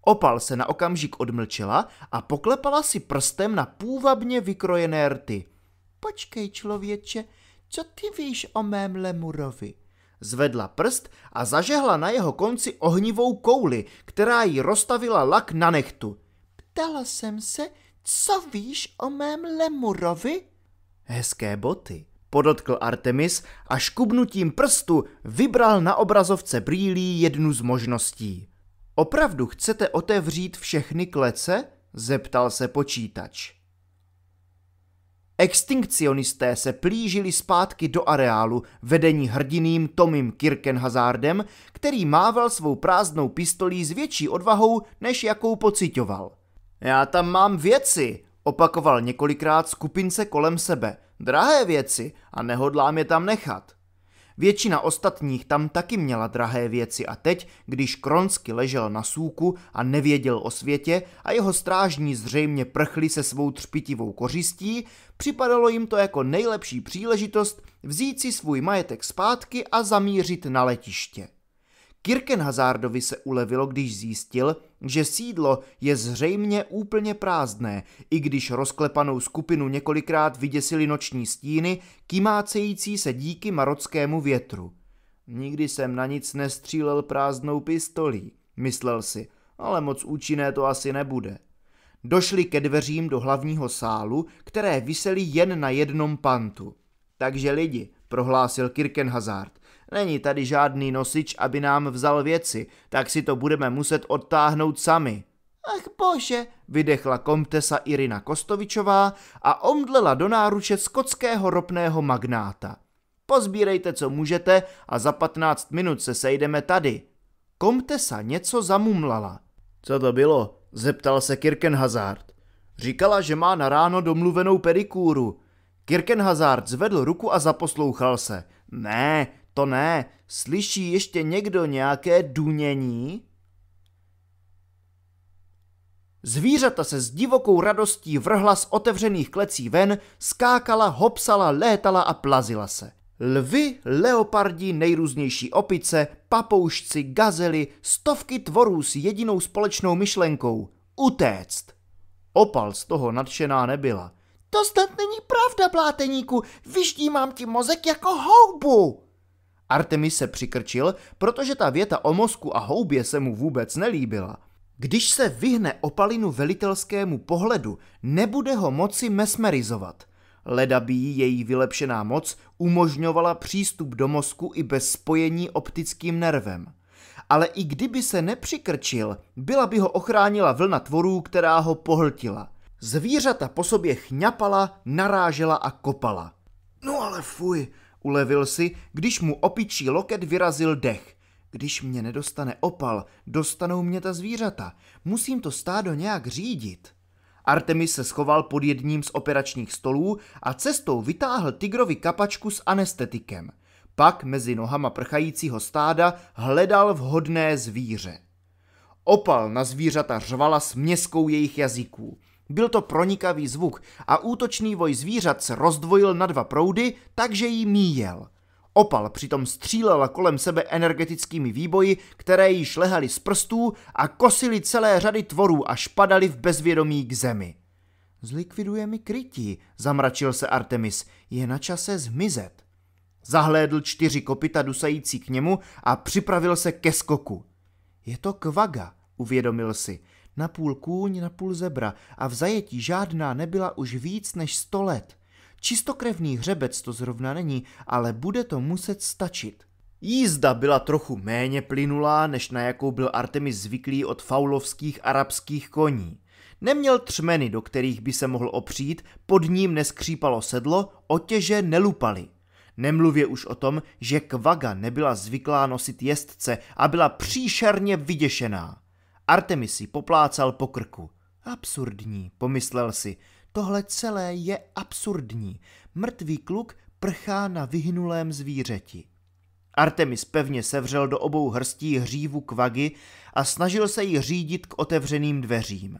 Opal se na okamžik odmlčela a poklepala si prstem na půvabně vykrojené rty. Počkej, člověče, co ty víš o mém lemurovi? Zvedla prst a zažehla na jeho konci ohnivou kouli, která jí rozstavila lak na nechtu. Ptala jsem se, co víš o mém lemurovi? Hezké boty, podotkl Artemis a škubnutím prstu vybral na obrazovce brýlí jednu z možností. Opravdu chcete otevřít všechny klece? zeptal se počítač. Extinkcionisté se plížili zpátky do areálu, vedení hrdiným Tomim Kirkenhazardem, který mával svou prázdnou pistolí s větší odvahou, než jakou pocitoval. Já tam mám věci, opakoval několikrát skupince kolem sebe. Drahé věci a nehodlám je tam nechat. Většina ostatních tam taky měla drahé věci a teď, když Kronsky ležel na súku a nevěděl o světě a jeho strážní zřejmě prchli se svou třpitivou kořistí, připadalo jim to jako nejlepší příležitost vzít si svůj majetek zpátky a zamířit na letiště. Kirkenhazardovi se ulevilo, když zjistil, že sídlo je zřejmě úplně prázdné, i když rozklepanou skupinu několikrát vyděsily noční stíny, kymácející se díky marockému větru. Nikdy jsem na nic nestřílel prázdnou pistolí, myslel si, ale moc účinné to asi nebude. Došli ke dveřím do hlavního sálu, které visely jen na jednom pantu. Takže lidi, prohlásil Kirkenhazard, Není tady žádný nosič, aby nám vzal věci, tak si to budeme muset odtáhnout sami. Ach bože, vydechla komtesa Irina Kostovičová a omdlela do náruče skotského ropného magnáta. Pozbírejte, co můžete a za 15 minut se sejdeme tady. Komtesa něco zamumlala. Co to bylo? zeptal se Kirkenhazard. Říkala, že má na ráno domluvenou pedikúru. Kirkenhazard zvedl ruku a zaposlouchal se. Ne, to ne. Slyší ještě někdo nějaké dunění? Zvířata se s divokou radostí vrhla z otevřených klecí ven, skákala, hopsala, létala a plazila se. Lvy, leopardi, nejrůznější opice, papoušci, gazely, stovky tvorů s jedinou společnou myšlenkou – utéct. Opal z toho nadšená nebyla. To snad není pravda, pláteníku, vyždímám ti mozek jako houbu. Artemis se přikrčil, protože ta věta o mozku a houbě se mu vůbec nelíbila. Když se vyhne opalinu velitelskému pohledu, nebude ho moci mesmerizovat. Ledabí její vylepšená moc umožňovala přístup do mozku i bez spojení optickým nervem. Ale i kdyby se nepřikrčil, byla by ho ochránila vlna tvorů, která ho pohltila. Zvířata po sobě chňapala, narážela a kopala. No ale fuj, Ulevil si, když mu opičí loket vyrazil dech. Když mě nedostane opal, dostanou mě ta zvířata. Musím to stádo nějak řídit. Artemis se schoval pod jedním z operačních stolů a cestou vytáhl tygrovi kapačku s anestetikem. Pak mezi nohama prchajícího stáda hledal vhodné zvíře. Opal na zvířata řvala měskou jejich jazyků. Byl to pronikavý zvuk a útočný voj zvířat se rozdvojil na dva proudy, takže jí míjel. Opal přitom střílela kolem sebe energetickými výboji, které jí šlehaly z prstů a kosily celé řady tvorů a špadaly v bezvědomí k zemi. Zlikviduje mi krytí, zamračil se Artemis, je na čase zmizet. Zahlédl čtyři kopita dusající k němu a připravil se ke skoku. Je to kvaga, uvědomil si půl kůň, půl zebra a v zajetí žádná nebyla už víc než sto let. Čistokrevný hřebec to zrovna není, ale bude to muset stačit. Jízda byla trochu méně plynulá, než na jakou byl Artemis zvyklý od faulovských arabských koní. Neměl třmeny, do kterých by se mohl opřít, pod ním neskřípalo sedlo, otěže nelupaly. Nemluvě už o tom, že kvaga nebyla zvyklá nosit jezdce a byla příšerně vyděšená. Artemis si poplácal po krku. Absurdní, pomyslel si. Tohle celé je absurdní. Mrtvý kluk prchá na vyhnulém zvířeti. Artemis pevně sevřel do obou hrstí hřívu kvagy a snažil se ji řídit k otevřeným dveřím.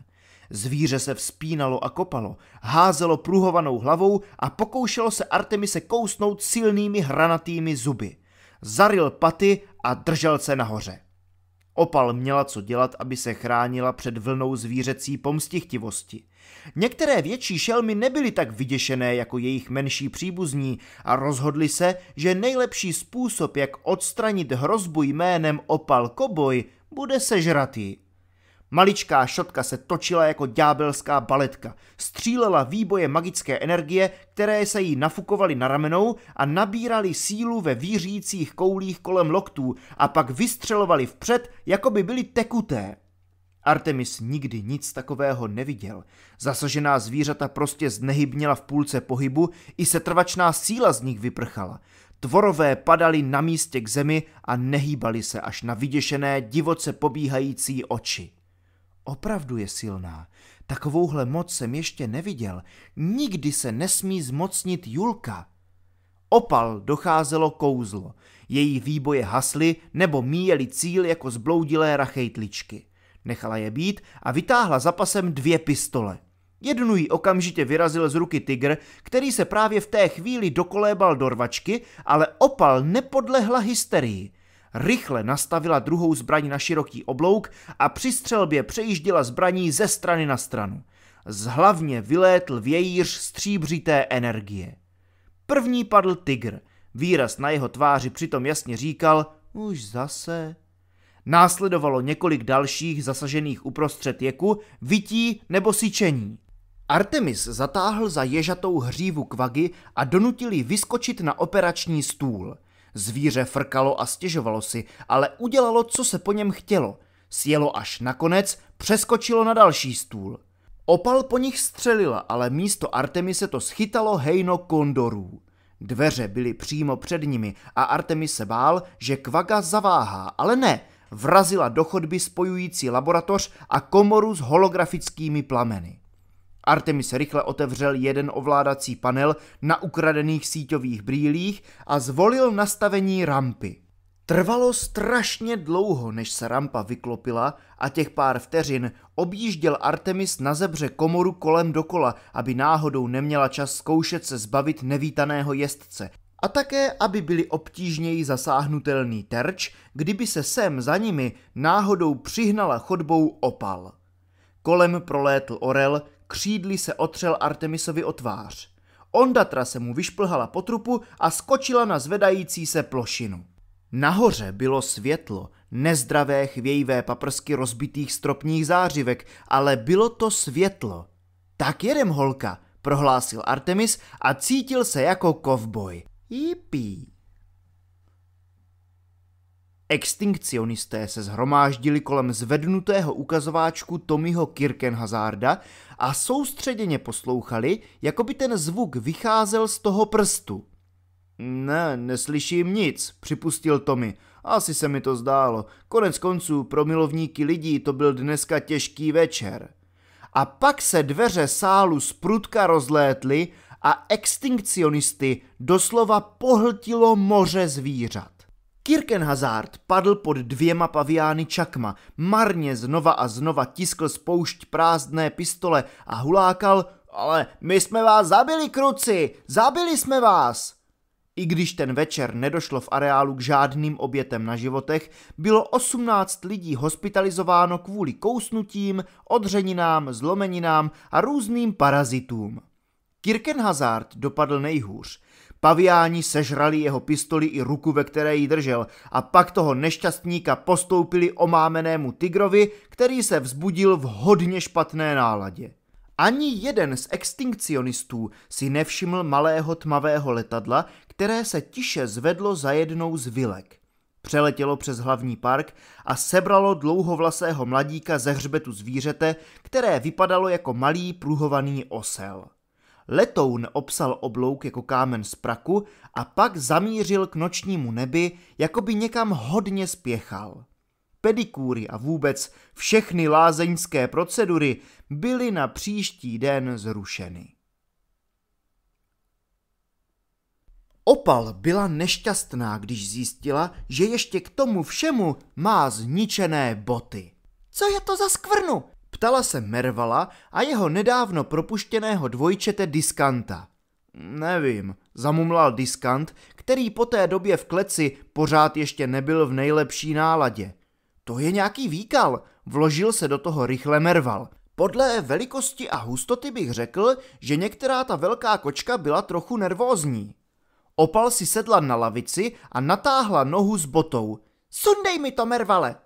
Zvíře se vzpínalo a kopalo, házelo pruhovanou hlavou a pokoušelo se Artemise kousnout silnými hranatými zuby. Zaril paty a držel se nahoře. Opal měla co dělat, aby se chránila před vlnou zvířecí pomstichtivosti. Některé větší šelmy nebyly tak vyděšené jako jejich menší příbuzní a rozhodli se, že nejlepší způsob, jak odstranit hrozbu jménem Opal Koboj, bude sežratý. Maličká šotka se točila jako ďábelská baletka. Střílela výboje magické energie, které se jí nafukovaly na ramenou a nabírali sílu ve výřících koulích kolem loktů a pak vystřelovali vpřed, jako by byly tekuté. Artemis nikdy nic takového neviděl. Zasažená zvířata prostě znehybněla v půlce pohybu, i setrvačná síla z nich vyprchala. Tvorové padali na místě k zemi a nehýbali se až na vyděšené, divoce pobíhající oči. Opravdu je silná. Takovouhle moc jsem ještě neviděl. Nikdy se nesmí zmocnit Julka. Opal docházelo kouzlo. Její výboje hasly nebo míjeli cíl jako zbloudilé rachejtličky. Nechala je být a vytáhla za pasem dvě pistole. Jednu jí okamžitě vyrazil z ruky tygr, který se právě v té chvíli dokolébal do rvačky, ale opal nepodlehla hysterii rychle nastavila druhou zbraní na široký oblouk a při střelbě přejížděla zbraní ze strany na stranu. Z hlavně vylétl vějíř stříbřité energie. První padl tygr. Výraz na jeho tváři přitom jasně říkal, už zase. Následovalo několik dalších zasažených uprostřed jeku, vytí nebo syčení. Artemis zatáhl za ježatou hřívu kvagy a donutil ji vyskočit na operační stůl – Zvíře frkalo a stěžovalo si, ale udělalo, co se po něm chtělo. Sjelo až nakonec, přeskočilo na další stůl. Opal po nich střelila, ale místo Artemise to schytalo hejno kondorů. Dveře byly přímo před nimi a Artemis se bál, že Kvaga zaváhá, ale ne, vrazila do chodby spojující laboratoř a komoru s holografickými plameny. Artemis rychle otevřel jeden ovládací panel na ukradených síťových brýlích a zvolil nastavení rampy. Trvalo strašně dlouho, než se rampa vyklopila a těch pár vteřin objížděl Artemis na zebře komoru kolem dokola, aby náhodou neměla čas zkoušet se zbavit nevítaného jezdce. A také, aby byli obtížněji zasáhnutelný terč, kdyby se sem za nimi náhodou přihnala chodbou opal. Kolem prolétl orel, Křídly se otřel Artemisovi o tvář. Ondatra se mu vyšplhala po trupu a skočila na zvedající se plošinu. Nahoře bylo světlo, nezdravé chvějivé paprsky rozbitých stropních zářivek, ale bylo to světlo. Tak jedem, holka, prohlásil Artemis a cítil se jako kovboj. Jipí. Extinkcionisté se zhromáždili kolem zvednutého ukazováčku Tommyho Kirkenhazarda a soustředěně poslouchali, jako by ten zvuk vycházel z toho prstu. Ne, neslyším nic, připustil Tommy. Asi se mi to zdálo. Konec konců pro milovníky lidí to byl dneska těžký večer. A pak se dveře sálu z prutka rozlétly a extinkcionisty doslova pohltilo moře zvířat. Kirken Hazard padl pod dvěma paviány Čakma, marně znova a znova tiskl spoušť prázdné pistole a hulákal, ale my jsme vás zabili, kruci, zabili jsme vás! I když ten večer nedošlo v areálu k žádným obětem na životech, bylo 18 lidí hospitalizováno kvůli kousnutím, odřeninám, zlomeninám a různým parazitům. Kirken Hazard dopadl nejhůř – Paviáni sežrali jeho pistoli i ruku, ve které ji držel a pak toho nešťastníka postoupili omámenému tygrovi, který se vzbudil v hodně špatné náladě. Ani jeden z extinkcionistů si nevšiml malého tmavého letadla, které se tiše zvedlo za jednou z vilek. Přeletělo přes hlavní park a sebralo dlouhovlasého mladíka ze hřbetu zvířete, které vypadalo jako malý pruhovaný osel. Letoun obsal oblouk jako kámen z praku a pak zamířil k nočnímu nebi, jako by někam hodně spěchal. Pedikúry a vůbec všechny lázeňské procedury byly na příští den zrušeny. Opal byla nešťastná, když zjistila, že ještě k tomu všemu má zničené boty. Co je to za skvrnu? Ptala se Mervala a jeho nedávno propuštěného dvojčete Diskanta. Nevím, zamumlal Diskant, který po té době v kleci pořád ještě nebyl v nejlepší náladě. To je nějaký výkal, vložil se do toho rychle Merval. Podle velikosti a hustoty bych řekl, že některá ta velká kočka byla trochu nervózní. Opal si sedla na lavici a natáhla nohu s botou. Sundej mi to, Mervale,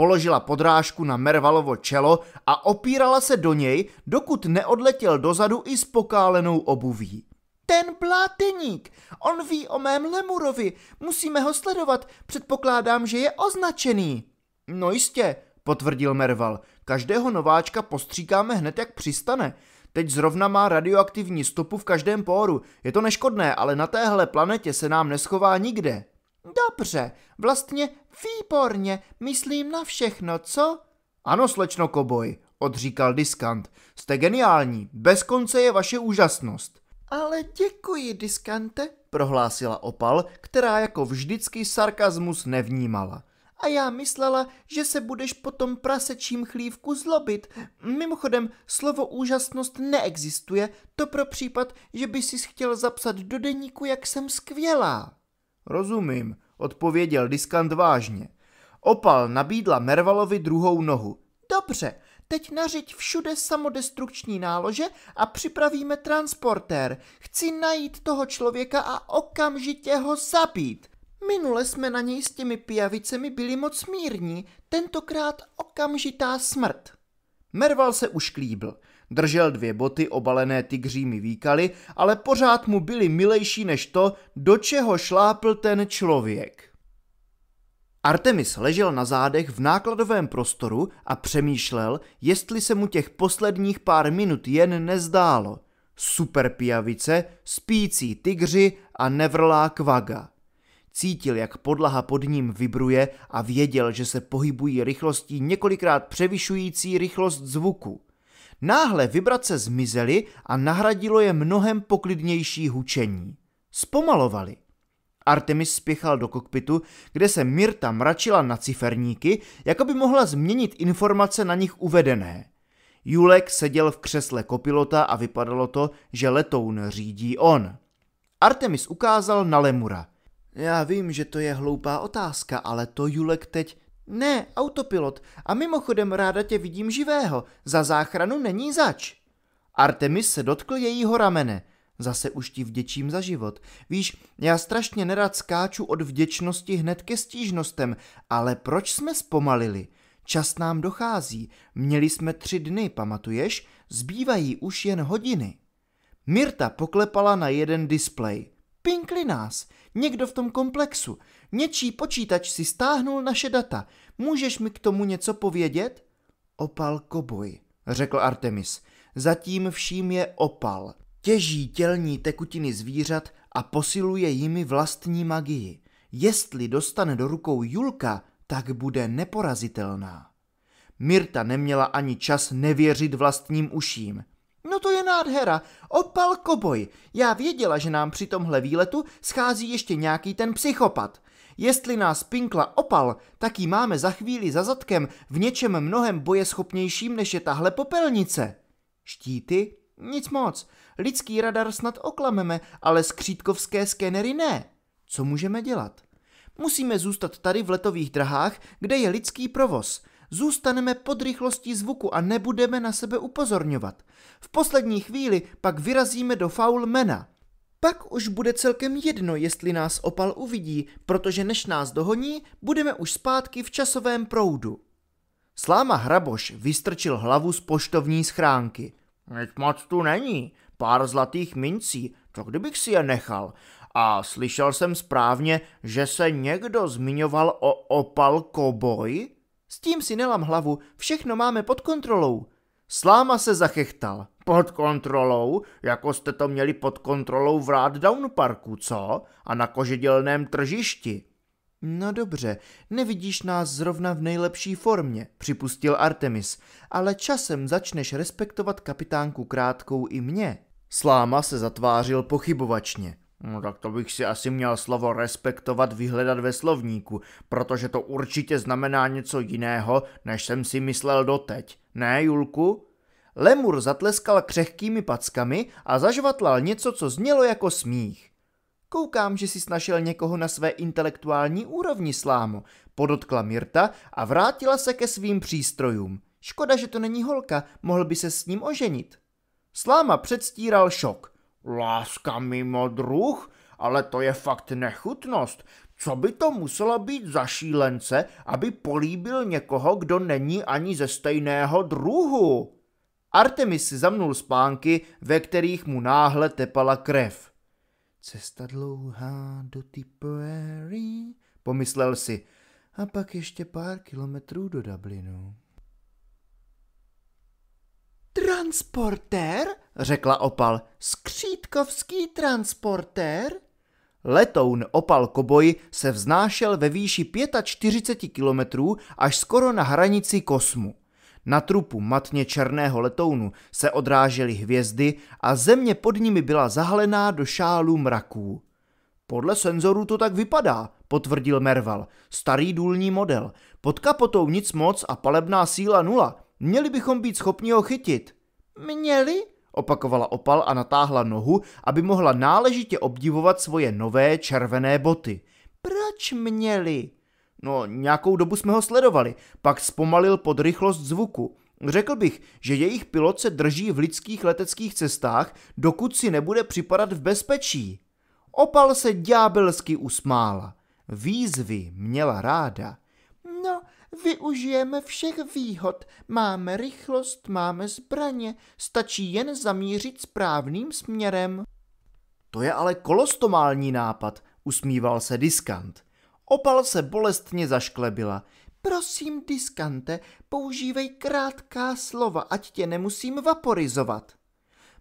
Položila podrážku na Mervalovo čelo a opírala se do něj, dokud neodletěl dozadu i s pokálenou obuví. Ten pláteník! On ví o mém lemurovi, musíme ho sledovat, předpokládám, že je označený. No jistě, potvrdil Merval. Každého nováčka postříkáme hned, jak přistane. Teď zrovna má radioaktivní stopu v každém póru. Je to neškodné, ale na téhle planetě se nám neschová nikde. Dobře, vlastně výborně, myslím na všechno, co? Ano, slečno koboj, odříkal diskant. Jste geniální, bez konce je vaše úžasnost. Ale děkuji, diskante, prohlásila opal, která jako vždycky sarkazmus nevnímala. A já myslela, že se budeš po tom prasečím chlívku zlobit. Mimochodem, slovo úžasnost neexistuje, to pro případ, že by si chtěl zapsat do deníku, jak jsem skvělá. Rozumím, odpověděl diskant vážně. Opal nabídla Mervalovi druhou nohu. Dobře, teď nařiď všude samodestrukční nálože a připravíme transportér. Chci najít toho člověka a okamžitě ho zabít. Minule jsme na něj s těmi pijavicemi byli moc mírní, tentokrát okamžitá smrt. Merval se už klíbl. Držel dvě boty obalené tygřími výkaly, ale pořád mu byly milejší než to, do čeho šlápl ten člověk. Artemis ležel na zádech v nákladovém prostoru a přemýšlel, jestli se mu těch posledních pár minut jen nezdálo. pijavice, spící tygři a nevrlá kvaga. Cítil, jak podlaha pod ním vibruje a věděl, že se pohybují rychlostí několikrát převyšující rychlost zvuku. Náhle vibrace zmizely a nahradilo je mnohem poklidnější hučení. Spomalovali. Artemis spěchal do kokpitu, kde se Mirta mračila na ciferníky, jako by mohla změnit informace na nich uvedené. Julek seděl v křesle kopilota a vypadalo to, že letoun řídí on. Artemis ukázal na Lemura. Já vím, že to je hloupá otázka, ale to Julek teď ne, autopilot. A mimochodem ráda tě vidím živého. Za záchranu není zač. Artemis se dotkl jejího ramene. Zase už ti vděčím za život. Víš, já strašně nerad skáču od vděčnosti hned ke stížnostem, ale proč jsme zpomalili? Čas nám dochází. Měli jsme tři dny, pamatuješ? Zbývají už jen hodiny. Mirta poklepala na jeden displej. Pinkli nás. Někdo v tom komplexu. Něčí počítač si stáhnul naše data. Můžeš mi k tomu něco povědět? Opal koboj, řekl Artemis. Zatím vším je opal. Těží tělní tekutiny zvířat a posiluje jimi vlastní magii. Jestli dostane do rukou Julka, tak bude neporazitelná. Mirta neměla ani čas nevěřit vlastním uším. No to je nádhera, opal koboj. Já věděla, že nám při tomhle výletu schází ještě nějaký ten psychopat. Jestli nás pinkla opal, tak ji máme za chvíli za zadkem v něčem mnohem bojeschopnějším, než je tahle popelnice. Štíty? Nic moc. Lidský radar snad oklameme, ale skřítkovské skenery ne. Co můžeme dělat? Musíme zůstat tady v letových drahách, kde je lidský provoz. Zůstaneme pod rychlostí zvuku a nebudeme na sebe upozorňovat. V poslední chvíli pak vyrazíme do faul mena – pak už bude celkem jedno, jestli nás opal uvidí, protože než nás dohoní, budeme už zpátky v časovém proudu. Sláma Hraboš vystrčil hlavu z poštovní schránky. Nic moc tu není, pár zlatých mincí, co kdybych si je nechal. A slyšel jsem správně, že se někdo zmiňoval o opal koboj? S tím si nelám hlavu, všechno máme pod kontrolou, Sláma se zachechtal. Pod kontrolou, jako jste to měli pod kontrolou v Down Parku, co? A na kožedělném tržišti. No dobře, nevidíš nás zrovna v nejlepší formě, připustil Artemis, ale časem začneš respektovat kapitánku krátkou i mě. Sláma se zatvářil pochybovačně. No tak to bych si asi měl slovo respektovat vyhledat ve slovníku, protože to určitě znamená něco jiného, než jsem si myslel doteď. Ne, Julku? Lemur zatleskal křehkými packami a zažvatlal něco, co znělo jako smích. Koukám, že si snašel někoho na své intelektuální úrovni, Slámo, podotkla Mirta a vrátila se ke svým přístrojům. Škoda, že to není holka, mohl by se s ním oženit. Sláma předstíral šok. Láska mimo druh? Ale to je fakt nechutnost. Co by to muselo být za šílence, aby políbil někoho, kdo není ani ze stejného druhu? Artemis si zamnul spánky, ve kterých mu náhle tepala krev. Cesta dlouhá do Tipperary, pomyslel si, a pak ještě pár kilometrů do Dublinu. Transportér? řekla Opal. Skřítkovský transportér? Letoun Opal Koboj se vznášel ve výši 45 kilometrů až skoro na hranici kosmu. Na trupu matně černého letounu se odrážely hvězdy a země pod nimi byla zahalená do šálu mraků. Podle senzorů to tak vypadá, potvrdil Merval. Starý důlní model. Pod kapotou nic moc a palebná síla nula. Měli bychom být schopni ho chytit. Měli? Opakovala opal a natáhla nohu, aby mohla náležitě obdivovat svoje nové červené boty. Proč měli? No, nějakou dobu jsme ho sledovali, pak zpomalil pod rychlost zvuku. Řekl bych, že jejich pilot se drží v lidských leteckých cestách, dokud si nebude připadat v bezpečí. Opal se ďábelsky usmála. Výzvy měla ráda využijeme všech výhod. Máme rychlost, máme zbraně, stačí jen zamířit správným směrem. To je ale kolostomální nápad, usmíval se diskant. Opal se bolestně zašklebila. Prosím, diskante, používej krátká slova, ať tě nemusím vaporizovat.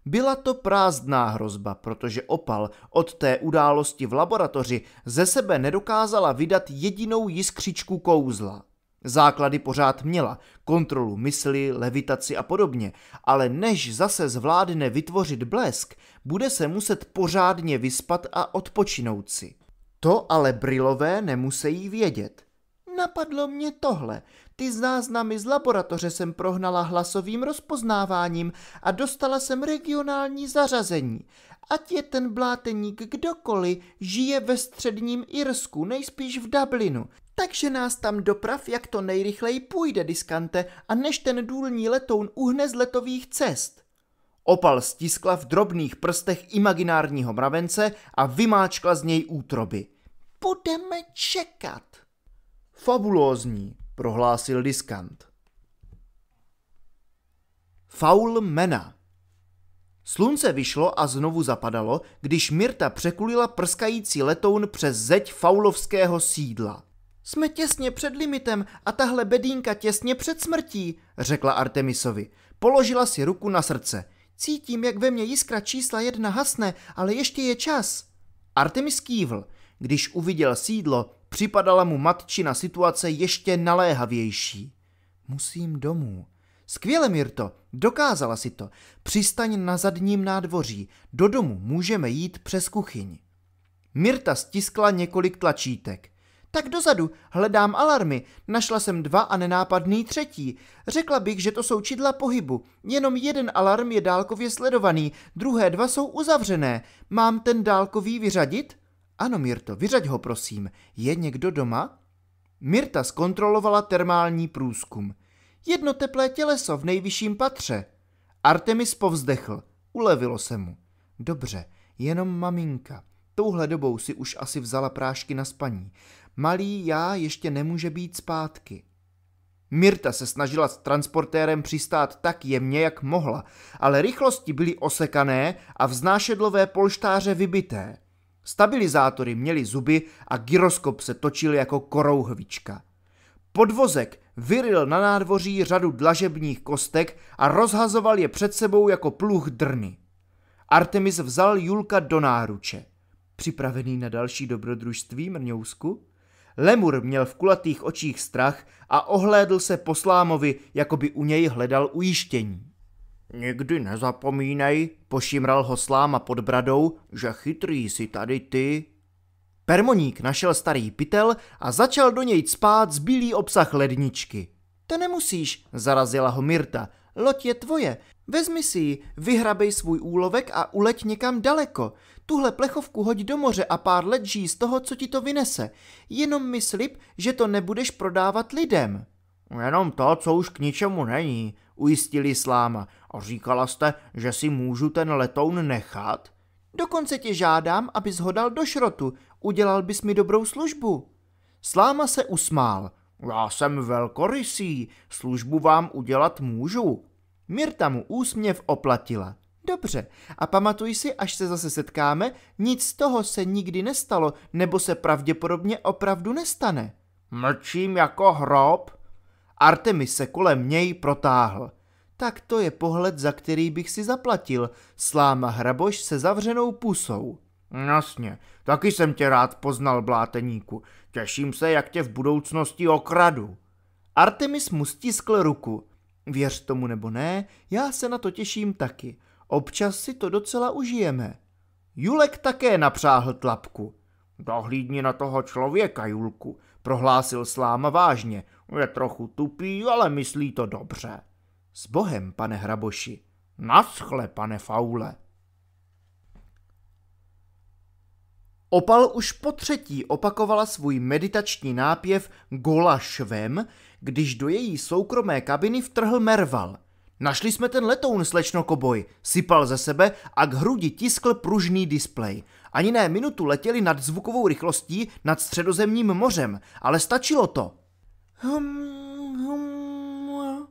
Byla to prázdná hrozba, protože Opal od té události v laboratoři ze sebe nedokázala vydat jedinou jiskřičku kouzla. Základy pořád měla, kontrolu mysli, levitaci a podobně, ale než zase zvládne vytvořit blesk, bude se muset pořádně vyspat a odpočinout si. To ale brilové nemusí vědět. Napadlo mě tohle. Ty záznamy z laboratoře jsem prohnala hlasovým rozpoznáváním a dostala jsem regionální zařazení. Ať je ten bláteník kdokoliv, žije ve středním Irsku, nejspíš v Dublinu. Takže nás tam doprav, jak to nejrychleji půjde, diskante, a než ten důlní letoun uhne z letových cest. Opal stiskla v drobných prstech imaginárního mravence a vymáčkla z něj útroby. Budeme čekat. Fabulózní, prohlásil diskant. Faul mena Slunce vyšlo a znovu zapadalo, když Mirta překulila prskající letoun přes zeď faulovského sídla – jsme těsně před limitem a tahle bedínka těsně před smrtí, řekla Artemisovi. Položila si ruku na srdce. Cítím, jak ve mně jiskra čísla jedna hasne, ale ještě je čas. Artemis kývl. Když uviděl sídlo, připadala mu matčina situace ještě naléhavější. Musím domů. Skvěle, Mirto, dokázala si to. Přistaň na zadním nádvoří. Do domu můžeme jít přes kuchyň. Mirta stiskla několik tlačítek. Tak dozadu, hledám alarmy, našla jsem dva a nenápadný třetí. Řekla bych, že to jsou čidla pohybu. Jenom jeden alarm je dálkově sledovaný, druhé dva jsou uzavřené. Mám ten dálkový vyřadit? Ano, Mirto, vyřaď ho, prosím. Je někdo doma? Mirta zkontrolovala termální průzkum. Jedno teplé těleso v nejvyšším patře. Artemis povzdechl. Ulevilo se mu. Dobře, jenom maminka. Touhle dobou si už asi vzala prášky na spaní malý já ještě nemůže být zpátky. Mirta se snažila s transportérem přistát tak jemně, jak mohla, ale rychlosti byly osekané a vznášedlové polštáře vybité. Stabilizátory měly zuby a gyroskop se točil jako korouhvička. Podvozek vyril na nádvoří řadu dlažebních kostek a rozhazoval je před sebou jako pluh drny. Artemis vzal Julka do náruče. Připravený na další dobrodružství, Mrňousku? Lemur měl v kulatých očích strach a ohlédl se po slámovi, jako by u něj hledal ujištění. Nikdy nezapomínej, pošimral ho sláma pod bradou, že chytrý si tady ty. Permoník našel starý pytel a začal do něj spát zbylý obsah ledničky. To nemusíš, zarazila ho Mirta. Loď je tvoje, Vezmi si ji, vyhrabej svůj úlovek a uleď někam daleko. Tuhle plechovku hoď do moře a pár let žij z toho, co ti to vynese. Jenom mi slib, že to nebudeš prodávat lidem. Jenom to, co už k ničemu není, ujistili sláma. A říkala jste, že si můžu ten letoun nechat? Dokonce tě žádám, abys hodal do šrotu. Udělal bys mi dobrou službu. Sláma se usmál. Já jsem velkorysý, službu vám udělat můžu, Mirta mu úsměv oplatila. Dobře, a pamatuj si, až se zase setkáme, nic z toho se nikdy nestalo, nebo se pravděpodobně opravdu nestane. Mlčím jako hrob. Artemis se kolem něj protáhl. Tak to je pohled, za který bych si zaplatil, sláma hraboš se zavřenou pusou. Jasně, taky jsem tě rád poznal, bláteníku. Těším se, jak tě v budoucnosti okradu. Artemis mu stiskl ruku. Věř tomu nebo ne, já se na to těším taky. Občas si to docela užijeme. Julek také napřáhl tlapku. Dohlídni na toho člověka, Julku, prohlásil Sláma vážně. Je trochu tupý, ale myslí to dobře. S bohem, pane Hraboši. Naschle, pane Faule. Opal už po třetí opakovala svůj meditační nápěv Gola švem, když do její soukromé kabiny vtrhl Merval. Našli jsme ten letoun, slečno koboj, sypal ze sebe a k hrudi tiskl pružný displej. Ani ne minutu letěli nad zvukovou rychlostí nad středozemním mořem, ale stačilo to. Hum, hum,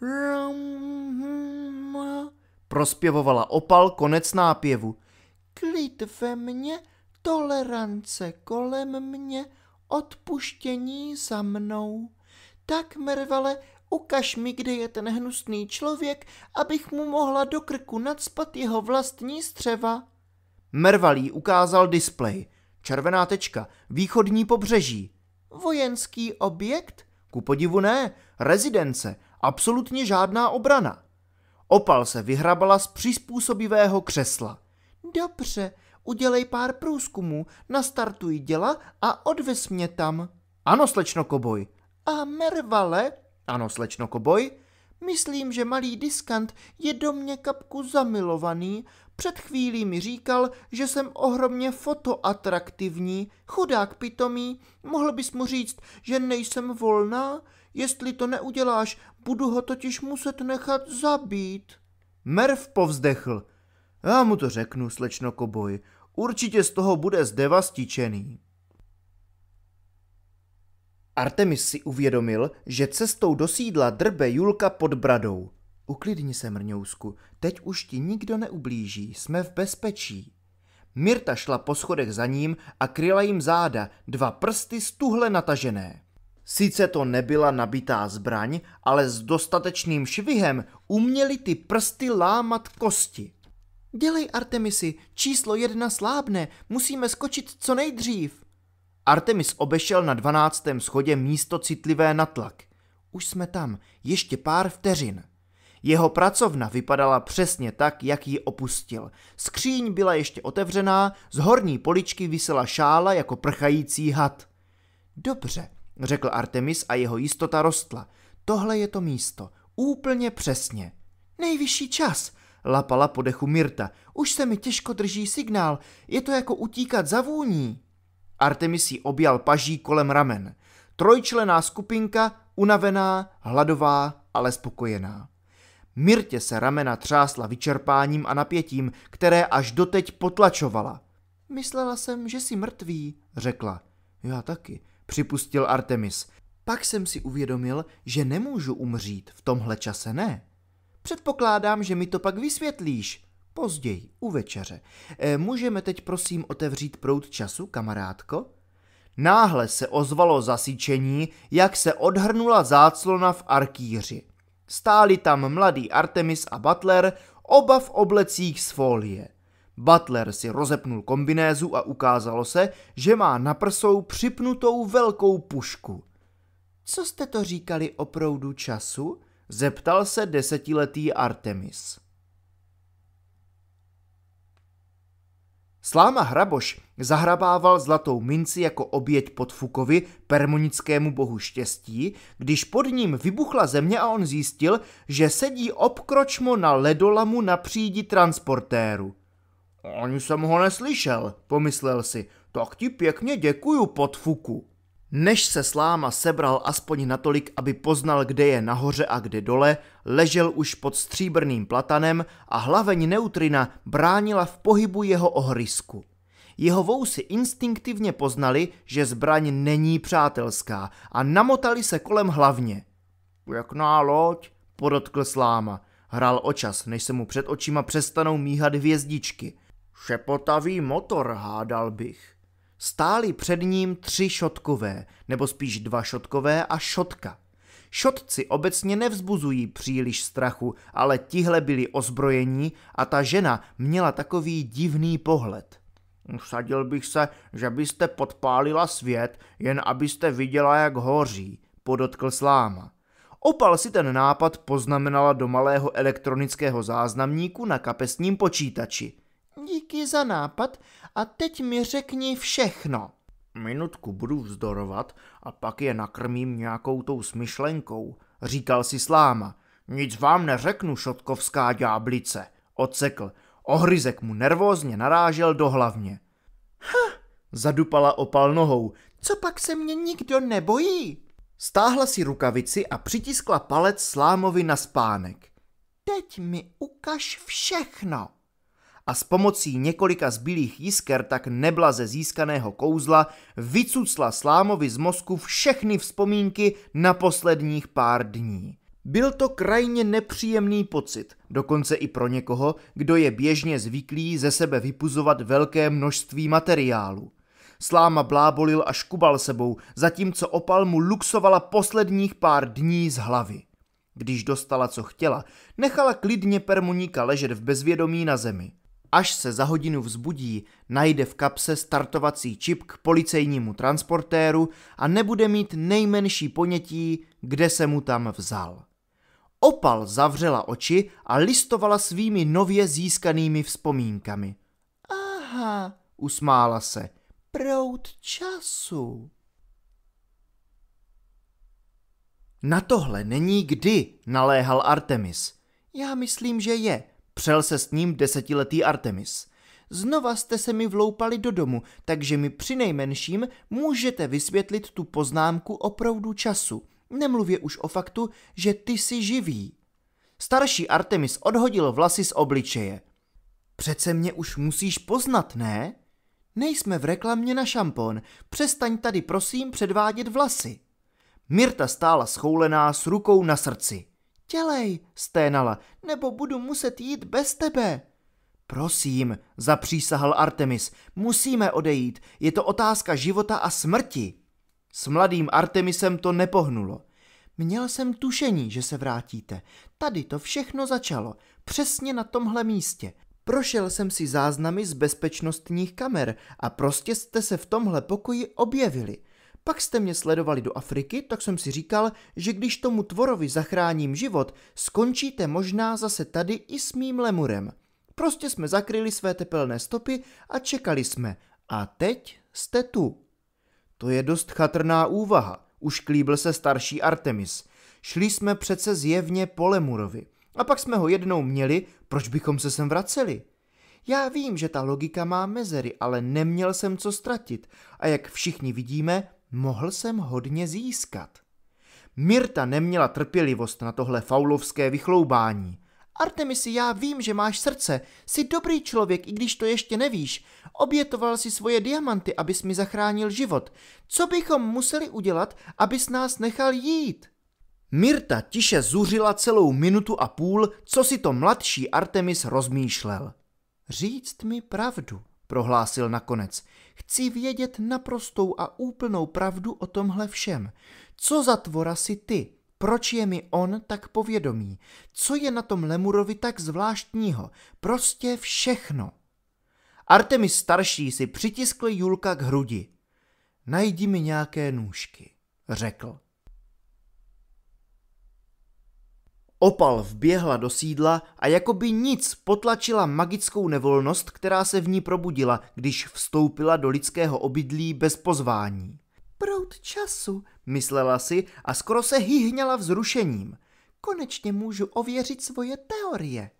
rum, hum, prospěvovala opal konec nápěvu. Klid ve mně, tolerance kolem mě, odpuštění za mnou. Tak, Mervale, ukaž mi, kde je ten hnusný člověk, abych mu mohla do krku nadspat jeho vlastní střeva. Mervalí ukázal displej. Červená tečka, východní pobřeží. Vojenský objekt? Ku podivu ne, rezidence, absolutně žádná obrana. Opal se vyhrabala z přizpůsobivého křesla. Dobře, udělej pár průzkumů, nastartuj děla a odvez mě tam. Ano, slečno koboj, a Mervale, ano, slečno koboj, myslím, že malý diskant je do mě kapku zamilovaný. Před chvílí mi říkal, že jsem ohromně fotoatraktivní, chudák pitomý, mohl bys mu říct, že nejsem volná? Jestli to neuděláš, budu ho totiž muset nechat zabít. Merv povzdechl. Já mu to řeknu, slečno koboj, určitě z toho bude zdevastičený. Artemis si uvědomil, že cestou do sídla drbe Julka pod bradou. Uklidni se, Mrňousku, teď už ti nikdo neublíží, jsme v bezpečí. Mirta šla po schodech za ním a kryla jim záda, dva prsty stuhle natažené. Sice to nebyla nabitá zbraň, ale s dostatečným švihem uměli ty prsty lámat kosti. Dělej, Artemisi, číslo jedna slábne, musíme skočit co nejdřív. Artemis obešel na dvanáctém schodě místo citlivé na tlak. Už jsme tam, ještě pár vteřin. Jeho pracovna vypadala přesně tak, jak ji opustil. Skříň byla ještě otevřená, z horní poličky visela šála jako prchající had. Dobře, řekl Artemis a jeho jistota rostla. Tohle je to místo, úplně přesně. Nejvyšší čas, lapala po dechu Mirta. Už se mi těžko drží signál, je to jako utíkat za vůní ji objal paží kolem ramen. Trojčlená skupinka, unavená, hladová, ale spokojená. Mirtě se ramena třásla vyčerpáním a napětím, které až doteď potlačovala. Myslela jsem, že jsi mrtvý, řekla. Já taky, připustil Artemis. Pak jsem si uvědomil, že nemůžu umřít, v tomhle čase ne. Předpokládám, že mi to pak vysvětlíš, Později, u večeře. E, můžeme teď prosím otevřít prout času, kamarádko? Náhle se ozvalo zasíčení, jak se odhrnula záclona v arkýři. Stáli tam mladý Artemis a Butler, oba v oblecích z folie. Butler si rozepnul kombinézu a ukázalo se, že má na prsou připnutou velkou pušku. Co jste to říkali o proudu času? zeptal se desetiletý Artemis. Sláma Hraboš zahrabával zlatou minci jako oběť pod Fukovi, permonickému bohu štěstí, když pod ním vybuchla země a on zjistil, že sedí obkročmo na ledolamu na přídi transportéru. Ani jsem ho neslyšel, pomyslel si, tak ti pěkně děkuju pod Fuku. Než se sláma sebral aspoň natolik, aby poznal, kde je nahoře a kde dole, ležel už pod stříbrným platanem a hlaveň neutrina bránila v pohybu jeho ohrysku. Jeho vousy instinktivně poznali, že zbraň není přátelská a namotali se kolem hlavně. Jak loď, podotkl sláma. Hrál očas, než se mu před očima přestanou míhat hvězdičky. Šepotavý motor, hádal bych. Stáli před ním tři šotkové, nebo spíš dva šotkové a šotka. Šotci obecně nevzbuzují příliš strachu, ale tihle byli ozbrojení a ta žena měla takový divný pohled. Usadil bych se, že byste podpálila svět, jen abyste viděla, jak hoří, podotkl Sláma. Opal si ten nápad poznamenala do malého elektronického záznamníku na kapesním počítači – díky za nápad a teď mi řekni všechno. Minutku budu vzdorovat a pak je nakrmím nějakou tou smyšlenkou, říkal si Sláma. Nic vám neřeknu, šotkovská dňáblice, ocekl. Ohryzek mu nervózně narážel do hlavně. Ha, zadupala opal nohou. Co pak se mě nikdo nebojí? Stáhla si rukavici a přitiskla palec Slámovi na spánek. Teď mi ukaž všechno a s pomocí několika zbylých jisker tak neblaze získaného kouzla vycucla Slámovi z mozku všechny vzpomínky na posledních pár dní. Byl to krajně nepříjemný pocit, dokonce i pro někoho, kdo je běžně zvyklý ze sebe vypuzovat velké množství materiálu. Sláma blábolil a škubal sebou, zatímco opal mu luxovala posledních pár dní z hlavy. Když dostala, co chtěla, nechala klidně permuníka ležet v bezvědomí na zemi. Až se za hodinu vzbudí, najde v kapse startovací čip k policejnímu transportéru a nebude mít nejmenší ponětí, kde se mu tam vzal. Opal zavřela oči a listovala svými nově získanými vzpomínkami. Aha, usmála se. Prout času. Na tohle není kdy, naléhal Artemis. Já myslím, že je, Přel se s ním desetiletý Artemis. Znova jste se mi vloupali do domu, takže mi při nejmenším můžete vysvětlit tu poznámku o proudu času. Nemluvě už o faktu, že ty jsi živý. Starší Artemis odhodil vlasy z obličeje. Přece mě už musíš poznat, ne? Nejsme v reklamě na šampon, přestaň tady prosím předvádět vlasy. Mirta stála schoulená s rukou na srdci. Dělej, sténala, nebo budu muset jít bez tebe. Prosím, zapřísahal Artemis, musíme odejít, je to otázka života a smrti. S mladým Artemisem to nepohnulo. Měl jsem tušení, že se vrátíte. Tady to všechno začalo, přesně na tomhle místě. Prošel jsem si záznamy z bezpečnostních kamer a prostě jste se v tomhle pokoji objevili. Pak jste mě sledovali do Afriky, tak jsem si říkal, že když tomu tvorovi zachráním život, skončíte možná zase tady i s mým lemurem. Prostě jsme zakryli své tepelné stopy a čekali jsme. A teď jste tu. To je dost chatrná úvaha, už klíbl se starší Artemis. Šli jsme přece zjevně po Lemurovi. A pak jsme ho jednou měli, proč bychom se sem vraceli? Já vím, že ta logika má mezery, ale neměl jsem co ztratit. A jak všichni vidíme, Mohl jsem hodně získat. Mirta neměla trpělivost na tohle faulovské vychloubání. Artemisi, já vím, že máš srdce, jsi dobrý člověk, i když to ještě nevíš. Obětoval si svoje diamanty, abys mi zachránil život. Co bychom museli udělat, abys nás nechal jít? Mirta tiše zuřila celou minutu a půl, co si to mladší Artemis rozmýšlel. Říct mi pravdu, prohlásil nakonec. Chci vědět naprostou a úplnou pravdu o tomhle všem. Co za tvora si ty? Proč je mi on tak povědomý? Co je na tom Lemurovi tak zvláštního? Prostě všechno. Artemis starší si přitiskl Julka k hrudi. Najdi mi nějaké nůžky, řekl. Opal vběhla do sídla a jako by nic potlačila magickou nevolnost, která se v ní probudila, když vstoupila do lidského obydlí bez pozvání. Prout času, myslela si a skoro se hýhněla vzrušením. Konečně můžu ověřit svoje teorie.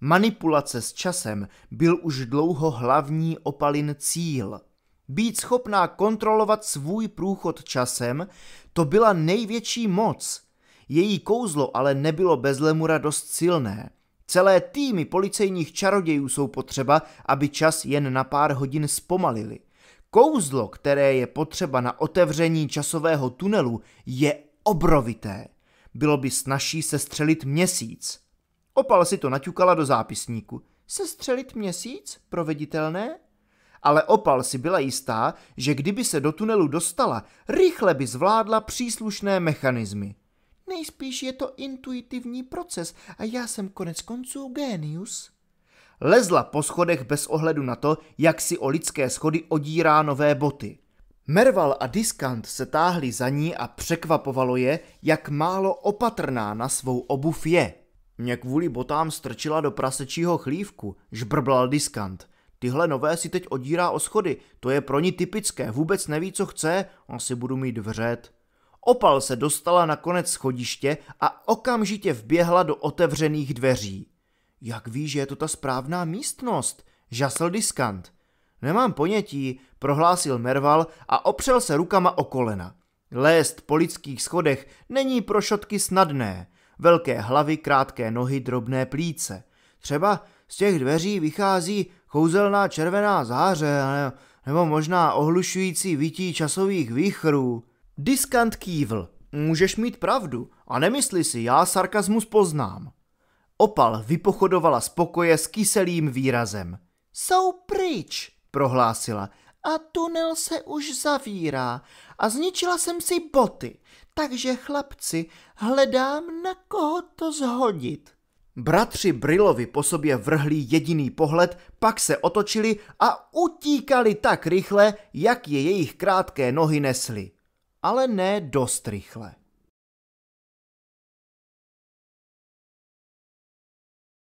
Manipulace s časem byl už dlouho hlavní opalin cíl. Být schopná kontrolovat svůj průchod časem, to byla největší moc – její kouzlo ale nebylo bez Lemura dost silné. Celé týmy policejních čarodějů jsou potřeba, aby čas jen na pár hodin zpomalili. Kouzlo, které je potřeba na otevření časového tunelu, je obrovité. Bylo by snažší sestřelit měsíc. Opal si to naťukala do zápisníku. Sestřelit měsíc? Proveditelné? Ale Opal si byla jistá, že kdyby se do tunelu dostala, rychle by zvládla příslušné mechanismy. Nejspíš je to intuitivní proces a já jsem konec konců génius. Lezla po schodech bez ohledu na to, jak si o lidské schody odírá nové boty. Merval a Diskant se táhli za ní a překvapovalo je, jak málo opatrná na svou obuv je. Mě kvůli botám strčila do prasečího chlívku, žbrblal Diskant. Tyhle nové si teď odírá o schody, to je pro ní typické, vůbec neví, co chce, asi budu mít vřet. Opal se dostala na konec schodiště a okamžitě vběhla do otevřených dveří. Jak ví, že je to ta správná místnost? Žasl diskant. Nemám ponětí, prohlásil Merval a opřel se rukama o kolena. Lézt po lidských schodech není pro šotky snadné. Velké hlavy, krátké nohy, drobné plíce. Třeba z těch dveří vychází kouzelná červená záře nebo možná ohlušující vytí časových výchrů. Diskant kývl. Můžeš mít pravdu a nemysli si, já sarkazmus poznám. Opal vypochodovala z pokoje s kyselým výrazem. Jsou pryč, prohlásila a tunel se už zavírá a zničila jsem si boty, takže chlapci, hledám na koho to zhodit. Bratři Brilovi po sobě vrhli jediný pohled, pak se otočili a utíkali tak rychle, jak je jejich krátké nohy nesly ale ne dost rychle.